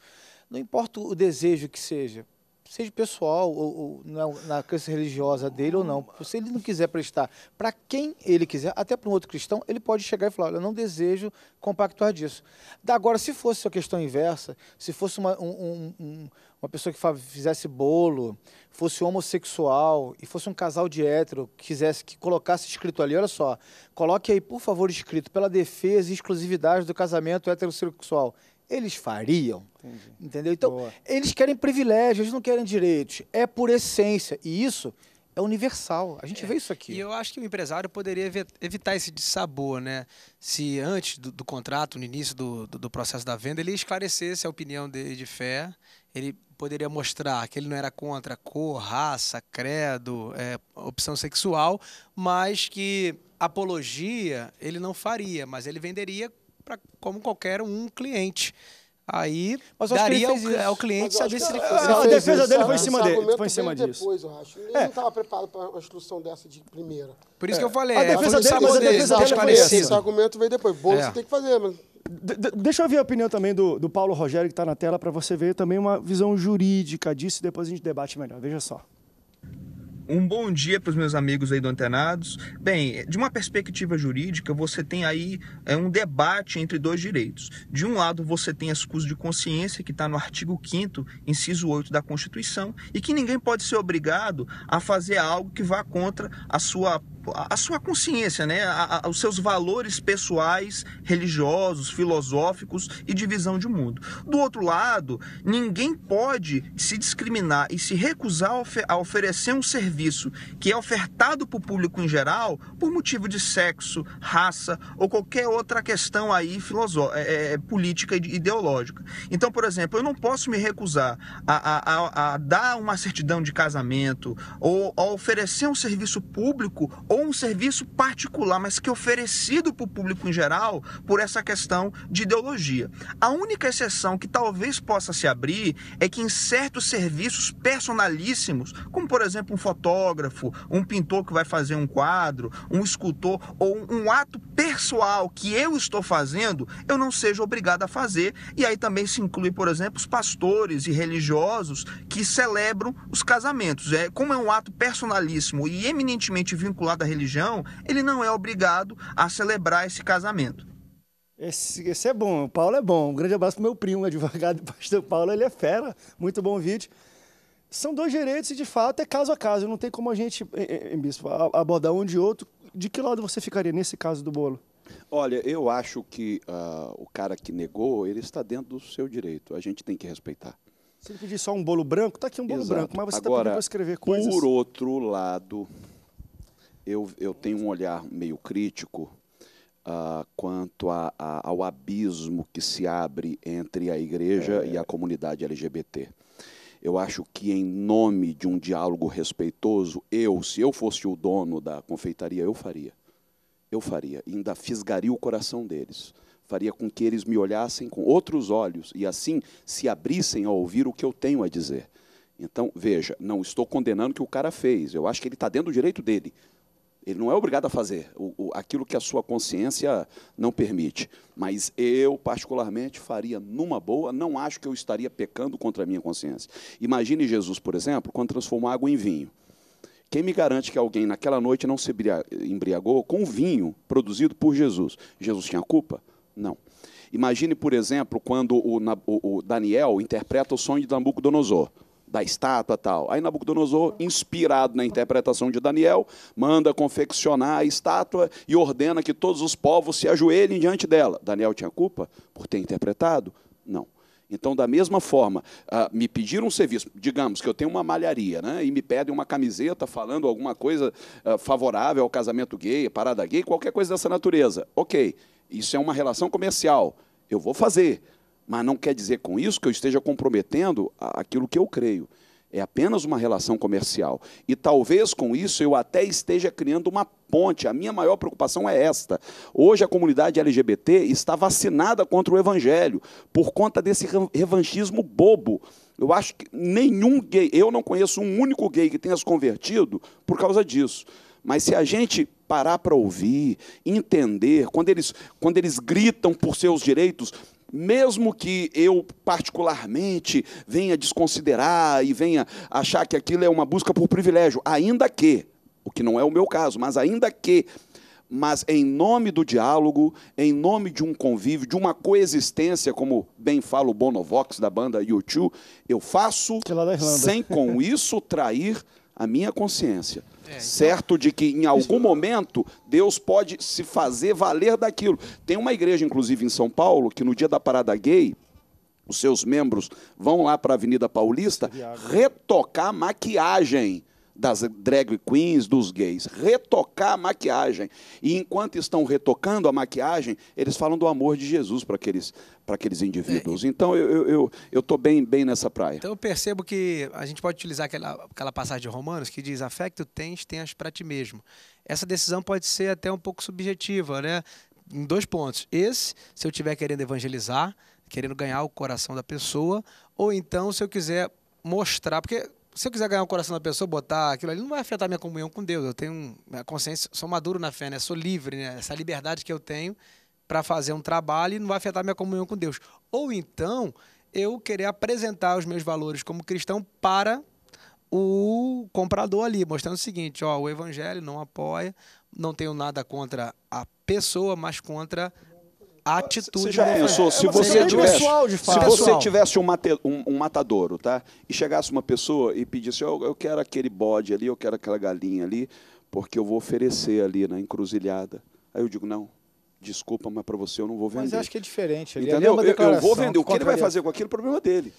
Não importa o desejo que seja, seja pessoal ou, ou na, na crença religiosa dele ou não, se ele não quiser prestar para quem ele quiser, até para um outro cristão, ele pode chegar e falar: Olha, eu não desejo compactuar disso. Da, agora, se fosse a questão inversa, se fosse uma, um, um, uma pessoa que fizesse bolo, fosse homossexual e fosse um casal de hétero que quisesse que colocasse escrito ali: Olha só, coloque aí, por favor, escrito pela defesa e exclusividade do casamento heterossexual eles fariam. Entendi. Entendeu? Então, Boa. eles querem privilégios, eles não querem direitos. É por essência. E isso é universal. A gente é. vê isso aqui. E eu acho que o empresário poderia evitar esse dissabor, né? Se antes do, do contrato, no início do, do, do, processo da venda, ele esclarecesse a opinião dele de fé, ele poderia mostrar que ele não era contra cor, raça, credo, é, opção sexual, mas que apologia ele não faria, mas ele venderia como qualquer um cliente. Aí mas daria ao, é, o cliente saber se é, é, ele fez. A, a defesa isso, dele foi em cima dele. Foi em cima disso. Depois, eu acho. Ele é. não estava preparado para uma instrução dessa de primeira. Por isso é. que eu falei. A defesa dele, mas a defesa dele foi esse. esse argumento veio depois. Bolsa é. tem que fazer, mas... Né? deixa eu ver a opinião também do, do Paulo Rogério, que está na tela, para você ver também uma visão jurídica disso e depois a gente debate melhor. Veja só. Um bom dia para os meus amigos aí do Antenados. Bem, de uma perspectiva jurídica, você tem aí é, um debate entre dois direitos. De um lado, você tem as custas de consciência, que está no artigo 5, inciso 8 da Constituição, e que ninguém pode ser obrigado a fazer algo que vá contra a sua a sua consciência, né? A, a, os seus valores pessoais, religiosos, filosóficos e de visão de mundo. Do outro lado, ninguém pode se discriminar e se recusar a, ofer a oferecer um serviço que é ofertado para o público em geral por motivo de sexo, raça ou qualquer outra questão aí é, é, é, política e ideológica. Então, por exemplo, eu não posso me recusar a, a dar uma certidão de casamento ou a oferecer um serviço público ou um serviço particular, mas que é oferecido para o público em geral por essa questão de ideologia. A única exceção que talvez possa se abrir é que em certos serviços personalíssimos, como por exemplo um fotógrafo, um pintor que vai fazer um quadro, um escultor ou um ato pessoal que eu estou fazendo, eu não seja obrigado a fazer. E aí também se inclui, por exemplo, os pastores e religiosos que celebram os casamentos. É, como é um ato personalíssimo e eminentemente vinculado religião, ele não é obrigado a celebrar esse casamento. Esse, esse é bom, o Paulo é bom. Um grande abraço para meu primo, advogado do pastor Paulo, ele é fera. Muito bom vídeo. São dois direitos e, de fato, é caso a caso. Não tem como a gente, em eh, eh, eh, bispo, abordar um de outro. De que lado você ficaria nesse caso do bolo? Olha, eu acho que uh, o cara que negou, ele está dentro do seu direito. A gente tem que respeitar. Se ele pedir só um bolo branco, tá aqui um bolo Exato. branco, mas você está pedindo para escrever coisas. Por outro lado, eu, eu tenho um olhar meio crítico uh, quanto a, a, ao abismo que se abre entre a igreja é. e a é. comunidade LGBT. Eu acho que, em nome de um diálogo respeitoso, eu, se eu fosse o dono da confeitaria, eu faria. Eu faria. ainda fisgaria o coração deles. Faria com que eles me olhassem com outros olhos e, assim, se abrissem a ouvir o que eu tenho a dizer. Então, veja, não estou condenando o que o cara fez. Eu acho que ele está dentro do direito dele ele não é obrigado a fazer o, o, aquilo que a sua consciência não permite. Mas eu, particularmente, faria numa boa, não acho que eu estaria pecando contra a minha consciência. Imagine Jesus, por exemplo, quando transformou água em vinho. Quem me garante que alguém naquela noite não se embriagou com vinho produzido por Jesus? Jesus tinha culpa? Não. Imagine, por exemplo, quando o, o Daniel interpreta o sonho de Nabucodonosor da estátua tal. Aí Nabucodonosor, inspirado na interpretação de Daniel, manda confeccionar a estátua e ordena que todos os povos se ajoelhem diante dela. Daniel tinha culpa por ter interpretado? Não. Então, da mesma forma, ah, me pediram um serviço, digamos que eu tenho uma malharia, né, e me pedem uma camiseta falando alguma coisa ah, favorável ao casamento gay, parada gay, qualquer coisa dessa natureza. Ok, isso é uma relação comercial, eu vou fazer. Mas não quer dizer com isso que eu esteja comprometendo aquilo que eu creio. É apenas uma relação comercial. E talvez com isso eu até esteja criando uma ponte. A minha maior preocupação é esta. Hoje a comunidade LGBT está vacinada contra o evangelho por conta desse revanchismo bobo. Eu acho que nenhum gay, eu não conheço um único gay que tenha se convertido por causa disso. Mas se a gente parar para ouvir, entender, quando eles, quando eles gritam por seus direitos, mesmo que eu particularmente venha desconsiderar e venha achar que aquilo é uma busca por privilégio, ainda que, o que não é o meu caso, mas ainda que, mas em nome do diálogo, em nome de um convívio, de uma coexistência, como bem fala o Bonovox da banda U2, eu faço sem com isso trair a minha consciência. É, então... Certo de que em algum momento Deus pode se fazer valer daquilo. Tem uma igreja, inclusive, em São Paulo, que no dia da parada gay, os seus membros vão lá para a Avenida Paulista retocar maquiagem das drag queens, dos gays, retocar a maquiagem. E enquanto estão retocando a maquiagem, eles falam do amor de Jesus para aqueles, para aqueles indivíduos. É, então eu estou eu, eu, tô bem, bem nessa praia. Então eu percebo que a gente pode utilizar aquela, aquela passagem de Romanos que diz: A fé que tu tens, para ti mesmo. Essa decisão pode ser até um pouco subjetiva, né? Em dois pontos. Esse, se eu estiver querendo evangelizar, querendo ganhar o coração da pessoa, ou então se eu quiser mostrar, porque se eu quiser ganhar o coração da pessoa, botar aquilo ali, não vai afetar minha comunhão com Deus. Eu tenho minha consciência, sou maduro na fé, né? Sou livre, né? Essa liberdade que eu tenho para fazer um trabalho e não vai afetar minha comunhão com Deus. Ou então, eu querer apresentar os meus valores como cristão para o comprador ali, mostrando o seguinte, ó, o evangelho não apoia, não tenho nada contra a pessoa, mas contra atitude. Você já pensou, se, é você tivesse, se você tivesse um, mate, um, um, matadouro, tá? E chegasse uma pessoa e pedisse, oh, eu quero aquele bode ali, eu quero aquela galinha ali, porque eu vou oferecer ali na encruzilhada. Aí eu digo, não, desculpa, mas para você eu não vou vender. Mas acho que é diferente. É Entendeu? É eu, eu vou vender. O que ele vai fazer com aquilo é problema dele.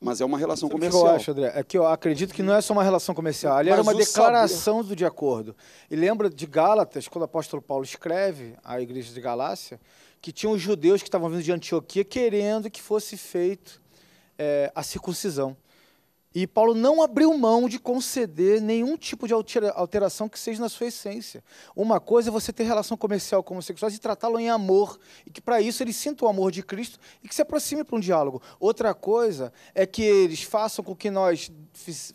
Mas é uma relação Sabe comercial. Que eu acho, André, é que eu acredito que não é só uma relação comercial. Ali era uma declaração do de acordo. E lembra de Gálatas, quando o apóstolo Paulo escreve à igreja de Galácia, que tinham os judeus que estavam vindo de Antioquia querendo que fosse feito é, a circuncisão. E Paulo não abriu mão de conceder nenhum tipo de alteração que seja na sua essência. Uma coisa é você ter relação comercial com homossexuais e tratá-lo em amor, e que para isso eles sintam o amor de Cristo e que se aproxime para um diálogo. Outra coisa é que eles façam com que nós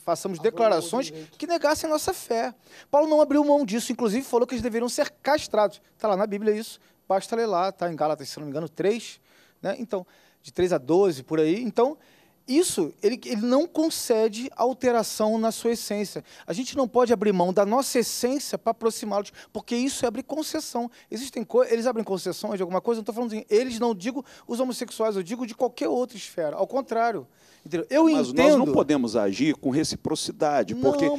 façamos declarações que negassem a nossa fé. Paulo não abriu mão disso, inclusive falou que eles deveriam ser castrados. Está lá na Bíblia isso, basta ler é lá, está em Gálatas, se não me engano, 3, né? então, de 3 a 12, por aí. Então, isso, ele, ele não concede alteração na sua essência. A gente não pode abrir mão da nossa essência para aproximá-los, porque isso é abrir concessão. Existem eles abrem concessões de alguma coisa, não estou falando assim, eles não digo os homossexuais, eu digo de qualquer outra esfera. Ao contrário, Entendeu? Eu mas entendo. Nós não podemos agir com reciprocidade, não, porque eu...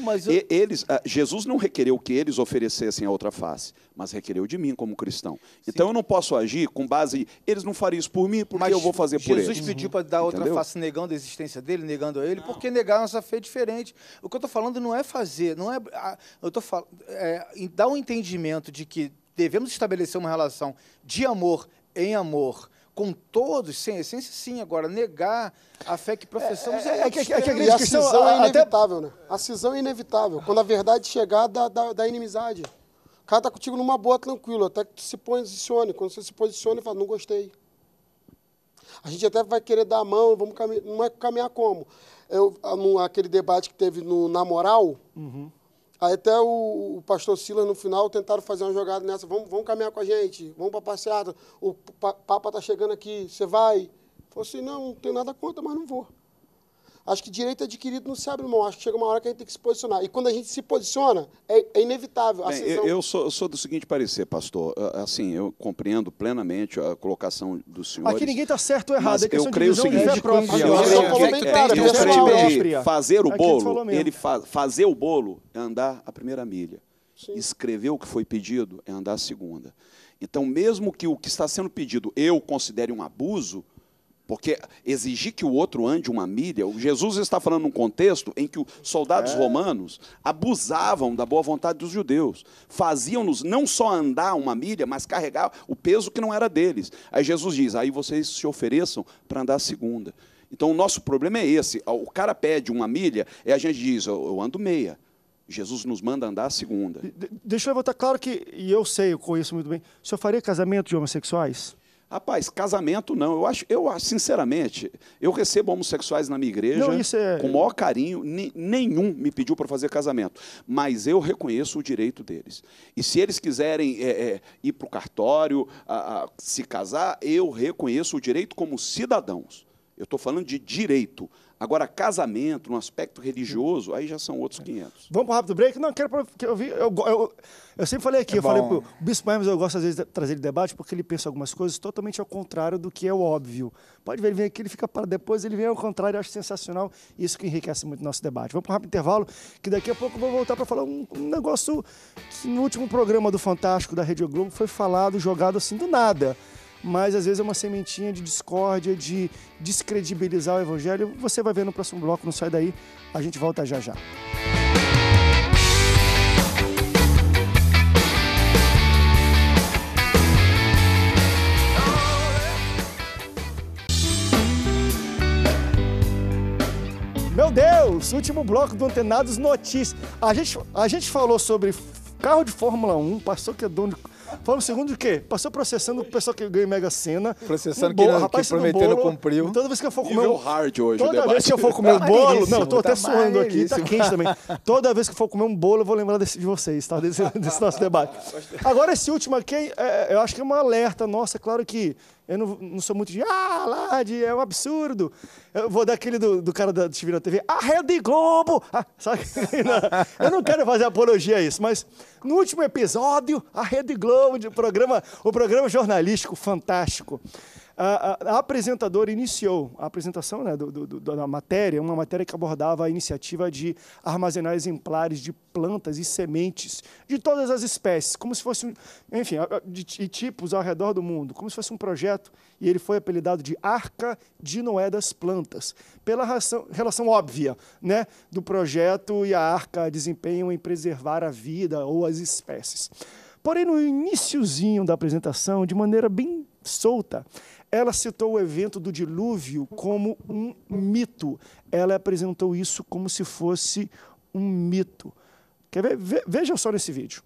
eles, ah, Jesus não requereu que eles oferecessem a outra face, mas requereu de mim como cristão. Sim. Então eu não posso agir com base. Eles não fariam isso por mim, porque mas eu vou fazer por Jesus eles. Jesus pediu para dar outra Entendeu? face, negando a existência dele, negando a ele, não. porque negar nossa fé é diferente. O que eu estou falando não é fazer, não é. Ah, eu estou falando. É, dar um entendimento de que devemos estabelecer uma relação de amor em amor com todos, sem essência, sim. Agora, negar a fé que professamos é, é, é, é, que, é a cisão é inevitável, até... né? A cisão é inevitável. Quando a verdade chegar, dá, dá, dá inimizade. O cara tá contigo numa boa, tranquilo, até que tu se posicione. Quando você se posiciona, fala, não gostei. A gente até vai querer dar a mão, vamos caminhar. Não é caminhar como? Eu, aquele debate que teve no, na moral, uhum. Aí até o, o, pastor Silas, no final, tentaram fazer uma jogada nessa. Vamos, vamos caminhar com a gente, vamos para passeada. O pa, Papa está chegando aqui, você vai? Falei assim, não, não tenho nada contra, mas não vou. Acho que direito adquirido não se abre mão. Acho que chega uma hora que a gente tem que se posicionar. E quando a gente se posiciona, é, é inevitável. Bem, cisão... eu, eu, sou, sou, do seguinte parecer, pastor. Ah, assim, eu compreendo plenamente a colocação do senhor. Aqui ninguém está certo ou errado. É eu creio o seguinte, própria. Eu, é fazer o bolo, ele fa fazer o bolo é andar a primeira milha. Sim. Escrever o que foi pedido é andar a segunda. Então, mesmo que o que está sendo pedido eu considere um abuso, porque exigir que o outro ande uma milha, Jesus está falando num contexto em que os soldados é. romanos abusavam da boa vontade dos judeus. Faziam-nos não só andar uma milha, mas carregar o peso que não era deles. Aí Jesus diz: aí vocês se ofereçam para andar a segunda. Então o nosso problema é esse. O cara pede uma milha e a gente diz: eu ando meia. Jesus nos manda andar a segunda. De deixa eu levantar, claro que, e eu sei, eu conheço muito bem, o senhor faria casamento de homossexuais? Rapaz, casamento não. Eu acho, eu acho, sinceramente, eu recebo homossexuais na minha igreja não, é... com o maior carinho. nenhum me pediu para fazer casamento. Mas eu reconheço o direito deles. E se eles quiserem é, é, ir para o cartório, a, a, se casar, eu reconheço o direito como cidadãos. Eu estou falando de direito. Agora, casamento, no aspecto religioso, aí já são outros 500. Vamos para o rápido break? Não, quero que eu, eu, eu, eu, sempre falei aqui, é eu bom. falei para o Bispo Hermes, eu gosto às vezes de trazer ele debate, porque ele pensa algumas coisas totalmente ao contrário do que é o óbvio. Pode ver, ele vem aqui, ele fica para depois, ele vem ao contrário, eu acho sensacional, isso que enriquece muito o nosso debate. Vamos para um rápido intervalo, que daqui a pouco eu vou voltar para falar um, um, negócio que no último programa do Fantástico da Rede Globo foi falado, jogado assim, do nada mas às vezes é uma sementinha de discórdia, de descredibilizar o evangelho. Você vai ver no próximo bloco, não sai daí, a gente volta já já. Meu Deus, último bloco do Antenados Notícias. A gente, a gente falou sobre carro de Fórmula 1, Passou que é dono de Fomos segundo de quê? Passou processando o pessoal que ganha Mega Sena. Processando bolo, que, rapaz, prometendo cumpriu. Toda vez que eu for comer. Nível hard hoje, Toda vez que eu for comer tá um bolo. Não, eu tô tá até tá suando aqui, tá quente também. Toda vez que eu for comer um bolo, eu vou lembrar desse, de vocês, tá? Desse, desse nosso debate. Agora, esse último aqui, é, é eu acho que é uma alerta nossa, é claro que eu não, não, sou muito de, ah, Lade, é um absurdo. Eu vou dar aquele do, do cara da TV na TV, a Rede Globo! Ah, sabe? Não, eu não quero fazer apologia a isso, mas no último episódio, a Rede Globo, de programa, o programa jornalístico fantástico, a, a, apresentadora iniciou a apresentação né, do, do, da matéria, uma matéria que abordava a iniciativa de armazenar exemplares de plantas e sementes de todas as espécies, como se fosse, enfim, de, de tipos ao redor do mundo, como se fosse um projeto, e ele foi apelidado de Arca de Noé das Plantas, pela ração, relação óbvia né, do projeto e a arca desempenham em preservar a vida ou as espécies. Porém, no iníciozinho da apresentação, de maneira bem solta, ela citou o evento do dilúvio como um mito. Ela apresentou isso como se fosse um mito. Quer ver? Vejam só nesse vídeo.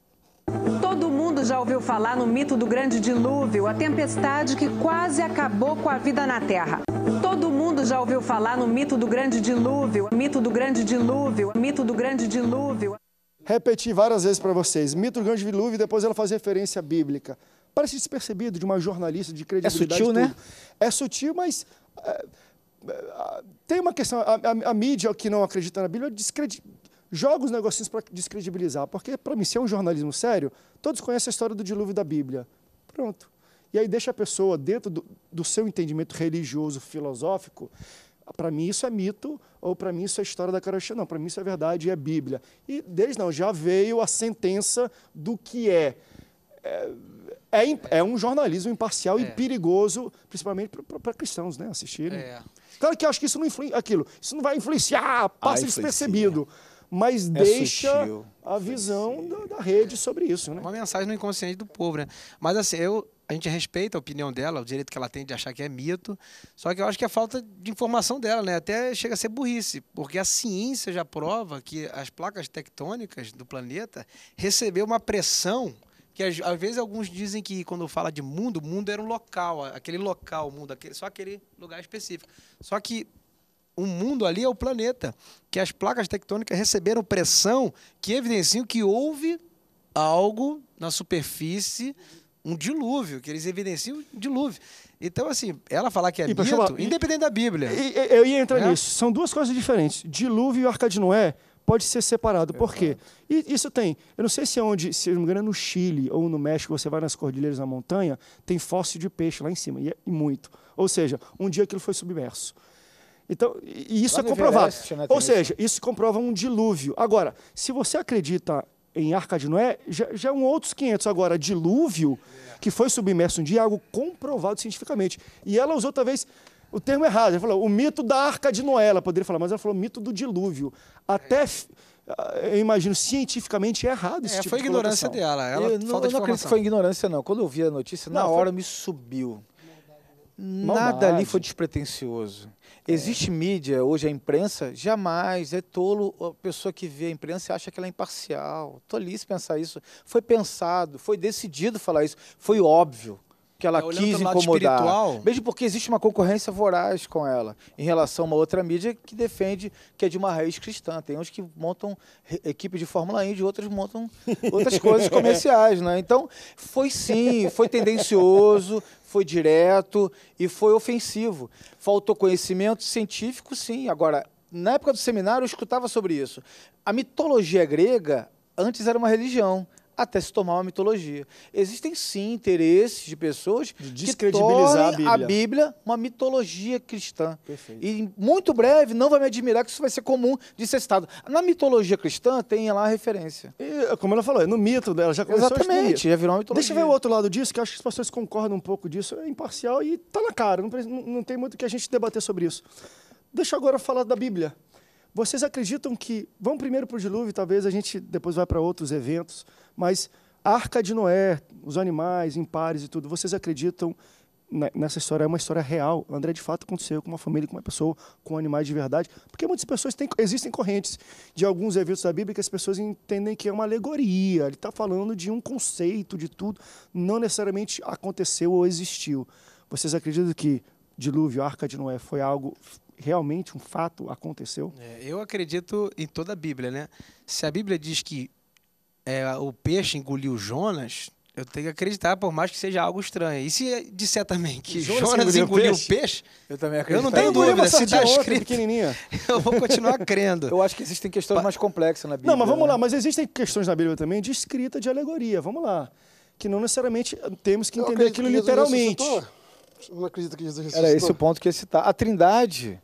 Todo mundo já ouviu falar no mito do grande dilúvio, a tempestade que quase acabou com a vida na Terra. Todo mundo já ouviu falar no mito do grande dilúvio, mito do grande dilúvio, mito do grande dilúvio. Repeti várias vezes para vocês, mito do grande dilúvio, depois ela faz referência bíblica parece despercebido de uma jornalista de credibilidade. É sutil, né? É sutil, mas é, é, tem uma questão. A, a, a, mídia que não acredita na Bíblia descredi... joga os negocinhos para descredibilizar. Porque, para mim, se é um jornalismo sério, todos conhecem a história do dilúvio da Bíblia. Pronto. E aí deixa a pessoa, dentro do, do seu entendimento religioso, filosófico, para mim isso é mito, ou para mim isso é história da carochinha. Não, para mim isso é verdade e é Bíblia. E desde não, já veio a sentença do que é, é é, é um jornalismo imparcial é. e perigoso, principalmente para cristãos, né? Assistirem. É. Claro que acho que isso não influi, aquilo, isso não vai influenciar, ah, passa Ai, despercebido. Mas é deixa sutil, a visão da, da, rede sobre isso, né? É uma mensagem no inconsciente do povo, né? Mas assim, eu, a gente respeita a opinião dela, o direito que ela tem de achar que é mito, só que eu acho que a é falta de informação dela, né? Até chega a ser burrice, porque a ciência já prova que as placas tectônicas do planeta receberam uma pressão que às vezes alguns dizem que quando fala de mundo, mundo era um local, aquele local, mundo, aquele, só aquele lugar específico. Só que o mundo ali é o planeta, que as placas tectônicas receberam pressão que evidenciam que houve algo na superfície, um dilúvio, que eles evidenciam dilúvio. Então, assim, ela falar que é e, mito, chamar, independente e, da Bíblia. E, eu ia entrar né? nisso. São duas coisas diferentes. Dilúvio e Arca de Noé pode ser separado. Por quê? E isso tem. Eu não sei se é onde, se não me engano, é no Chile ou no México, você vai nas cordilheiras na montanha, tem fóssil de peixe lá em cima, e, é, e muito. Ou seja, um dia aquilo foi submerso. Então, e isso é comprovado. Everest, né, ou seja, isso. isso comprova um dilúvio. Agora, se você acredita em Arca de Noé, já, já é um outros 500. Agora, dilúvio, que foi submerso um dia, é algo comprovado cientificamente. E ela usou, talvez, o termo é errado. Ela falou o mito da Arca de Noé, ela poderia falar, mas ela falou mito do dilúvio. Até, é. ah, eu imagino, cientificamente é errado esse é, tipo foi de ignorância dela. Ela eu, não, eu não acredito que foi ignorância, não. Quando eu vi a notícia, na hora foi... me subiu. Nada ali foi despretensioso. Existe é. mídia, hoje a imprensa, jamais é tolo a pessoa que vê a imprensa e acha que ela é imparcial. Tolice pensar isso. Foi pensado, foi decidido falar isso, foi óbvio que ela é, quis incomodar. Espiritual. Mesmo porque existe uma concorrência voraz com ela em relação a uma outra mídia que defende que é de uma raiz cristã. Tem uns que montam equipe de Fórmula Indy, outros montam outras coisas comerciais, né? Então, foi sim, foi tendencioso, foi direto e foi ofensivo. Faltou conhecimento científico, sim. Agora, na época do seminário, eu escutava sobre isso. A mitologia grega antes era uma religião até se tornar uma mitologia. Existem sim interesses de pessoas de descredibilizar que tornem a Bíblia. a Bíblia uma mitologia cristã. Perfeito. E muito breve não vai me admirar que isso vai ser comum de ser citado. Na mitologia cristã tem lá a referência. E, como ela falou, é no mito dela já começou Exatamente, já virou uma mitologia. Deixa eu ver o outro lado disso, que acho que as pessoas concordam um pouco disso, é imparcial e está na cara, não, não tem muito que a gente debater sobre isso. Deixa eu agora falar da Bíblia. Vocês acreditam que. Vamos primeiro para o dilúvio, talvez a gente depois vá para outros eventos, mas a arca de Noé, os animais em pares e tudo, vocês acreditam nessa história? É uma história real. O André de fato aconteceu com uma família, com uma pessoa, com animais de verdade. Porque muitas pessoas têm. Existem correntes de alguns eventos da Bíblia que as pessoas entendem que é uma alegoria. Ele está falando de um conceito, de tudo. Não necessariamente aconteceu ou existiu. Vocês acreditam que dilúvio, arca de Noé, foi algo realmente um fato aconteceu? É, eu acredito em toda a Bíblia, né? Se a Bíblia diz que é, o peixe engoliu Jonas, eu tenho que acreditar, por mais que seja algo estranho. E se disser também que Jonas, Jonas engoliu, o peixe, peixe, eu também acredito. Eu não tenho tá dúvida, se está escrito, pequenininha. eu vou continuar crendo. eu acho que existem questões mais complexas na Bíblia. Não, mas vamos né? lá, mas existem questões na Bíblia também de escrita de alegoria, vamos lá. Que não necessariamente temos que entender aquilo que literalmente. Ressuscitou. Eu não acredito que Jesus ressuscitou. Era esse o ponto que ia citar. A trindade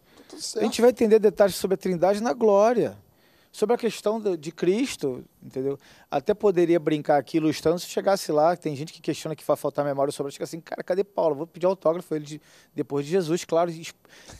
a gente vai entender detalhes sobre a Trindade na glória sobre a questão de Cristo, entendeu? Até poderia brincar aqui ilustrando se chegasse lá, tem gente que questiona que vai faltar memória sobre, fica assim, cara, cadê Paulo? Vou pedir autógrafo ele de, depois de Jesus, claro,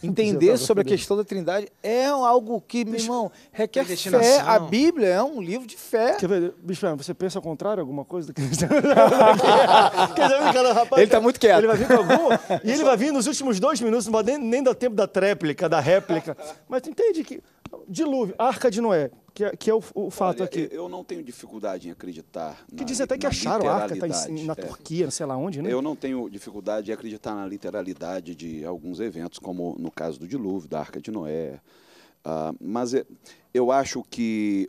entender sobre a questão da Trindade é algo que, meu irmão, requer fé. A Bíblia é um livro de fé. Quer ver, bicho, você pensa ao contrário alguma coisa tá Quer dizer, rapaz, ele está muito quieto. Ele vai vir com algum, e ele vai vir nos últimos dois minutos, não vai nem, nem dar tempo da tréplica, da réplica. Mas tu entende que Dilúvio, Arca de Noé, que é, que é o, o, fato Olha, aqui. Eu não tenho dificuldade em acreditar. Que na, diz até que acharam a arca tá em, na é. Turquia, não sei lá onde, né? Eu não tenho dificuldade em acreditar na literalidade de alguns eventos, como no caso do dilúvio, da Arca de Noé. Uh, mas é, eu acho que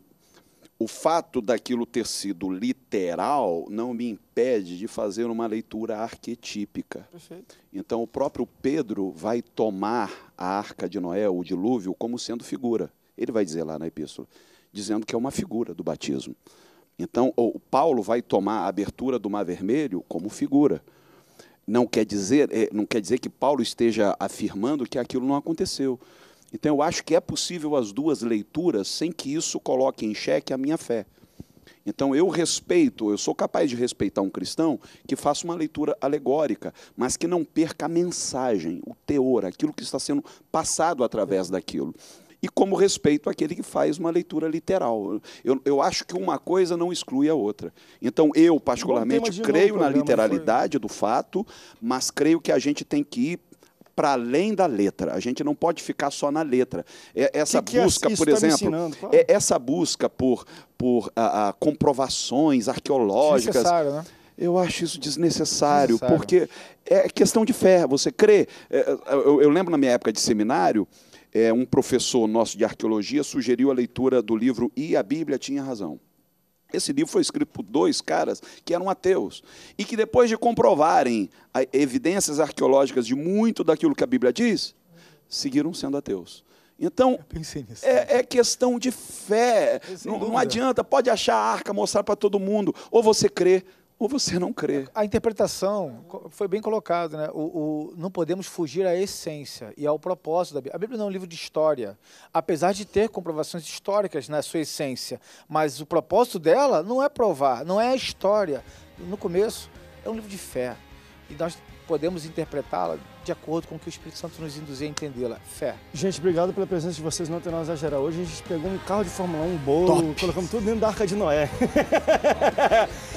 o fato daquilo ter sido literal não me impede de fazer uma leitura arquetípica. Perfeito. Então, o próprio Pedro vai tomar a arca de Noé, o dilúvio, como sendo figura. Ele vai dizer lá na epístola, dizendo que é uma figura do batismo. Então, o Paulo vai tomar a abertura do Mar Vermelho como figura. Não quer dizer, é, não quer dizer que Paulo esteja afirmando que aquilo não aconteceu. Então, eu acho que é possível as duas leituras sem que isso coloque em xeque a minha fé. Então eu respeito, eu sou capaz de respeitar um cristão que faça uma leitura alegórica, mas que não perca a mensagem, o teor, aquilo que está sendo passado através daquilo e como respeito àquele que faz uma leitura literal. Eu, eu acho que uma coisa não exclui a outra. Então, eu, particularmente, creio na né, literalidade foi... do fato, mas creio que a gente tem que ir para além da letra. A gente não pode ficar só na letra. É, essa que que é busca, tá é, por exemplo, é, essa busca por, por a, ah, a ah, comprovações arqueológicas. Né? Eu acho isso desnecessário, desnecessário, porque é questão de fé. Você crê? É, é, eu lembro na minha época de seminário, um professor nosso de arqueologia sugeriu a leitura do livro E a Bíblia Tinha Razão. Esse livro foi escrito por dois caras que eram ateus e que depois de comprovarem evidências arqueológicas de muito daquilo que a Bíblia diz, seguiram sendo ateus. Então, é, é, questão de fé. Não, não, adianta, pode achar a arca, mostrar para todo mundo. Ou você crê, ou você não crê. A interpretação foi bem colocado, né? O, o, não podemos fugir à essência e ao propósito da Bíblia. A Bíblia não é um livro de história, apesar de ter comprovações históricas na sua essência, mas o propósito dela não é provar, não é a história. No começo é um livro de fé e nós podemos interpretá-la de acordo com o que o Espírito Santo nos induzia a entendê-la. Fé. Gente, obrigado pela presença de vocês no da Geral Hoje a gente pegou um carro de Fórmula 1, um bolo, Top. colocamos tudo dentro da Arca de Noé.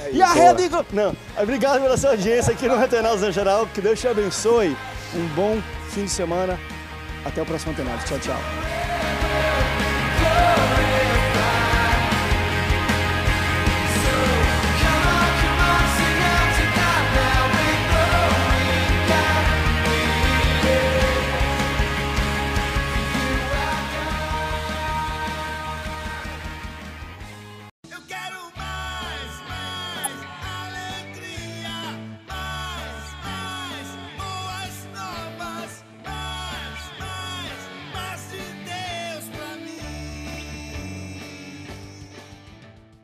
É e a rede... Não, obrigado pela sua audiência aqui no da Geral Que Deus te abençoe. Um bom fim de semana. Até o próximo Antenas. Tchau, tchau.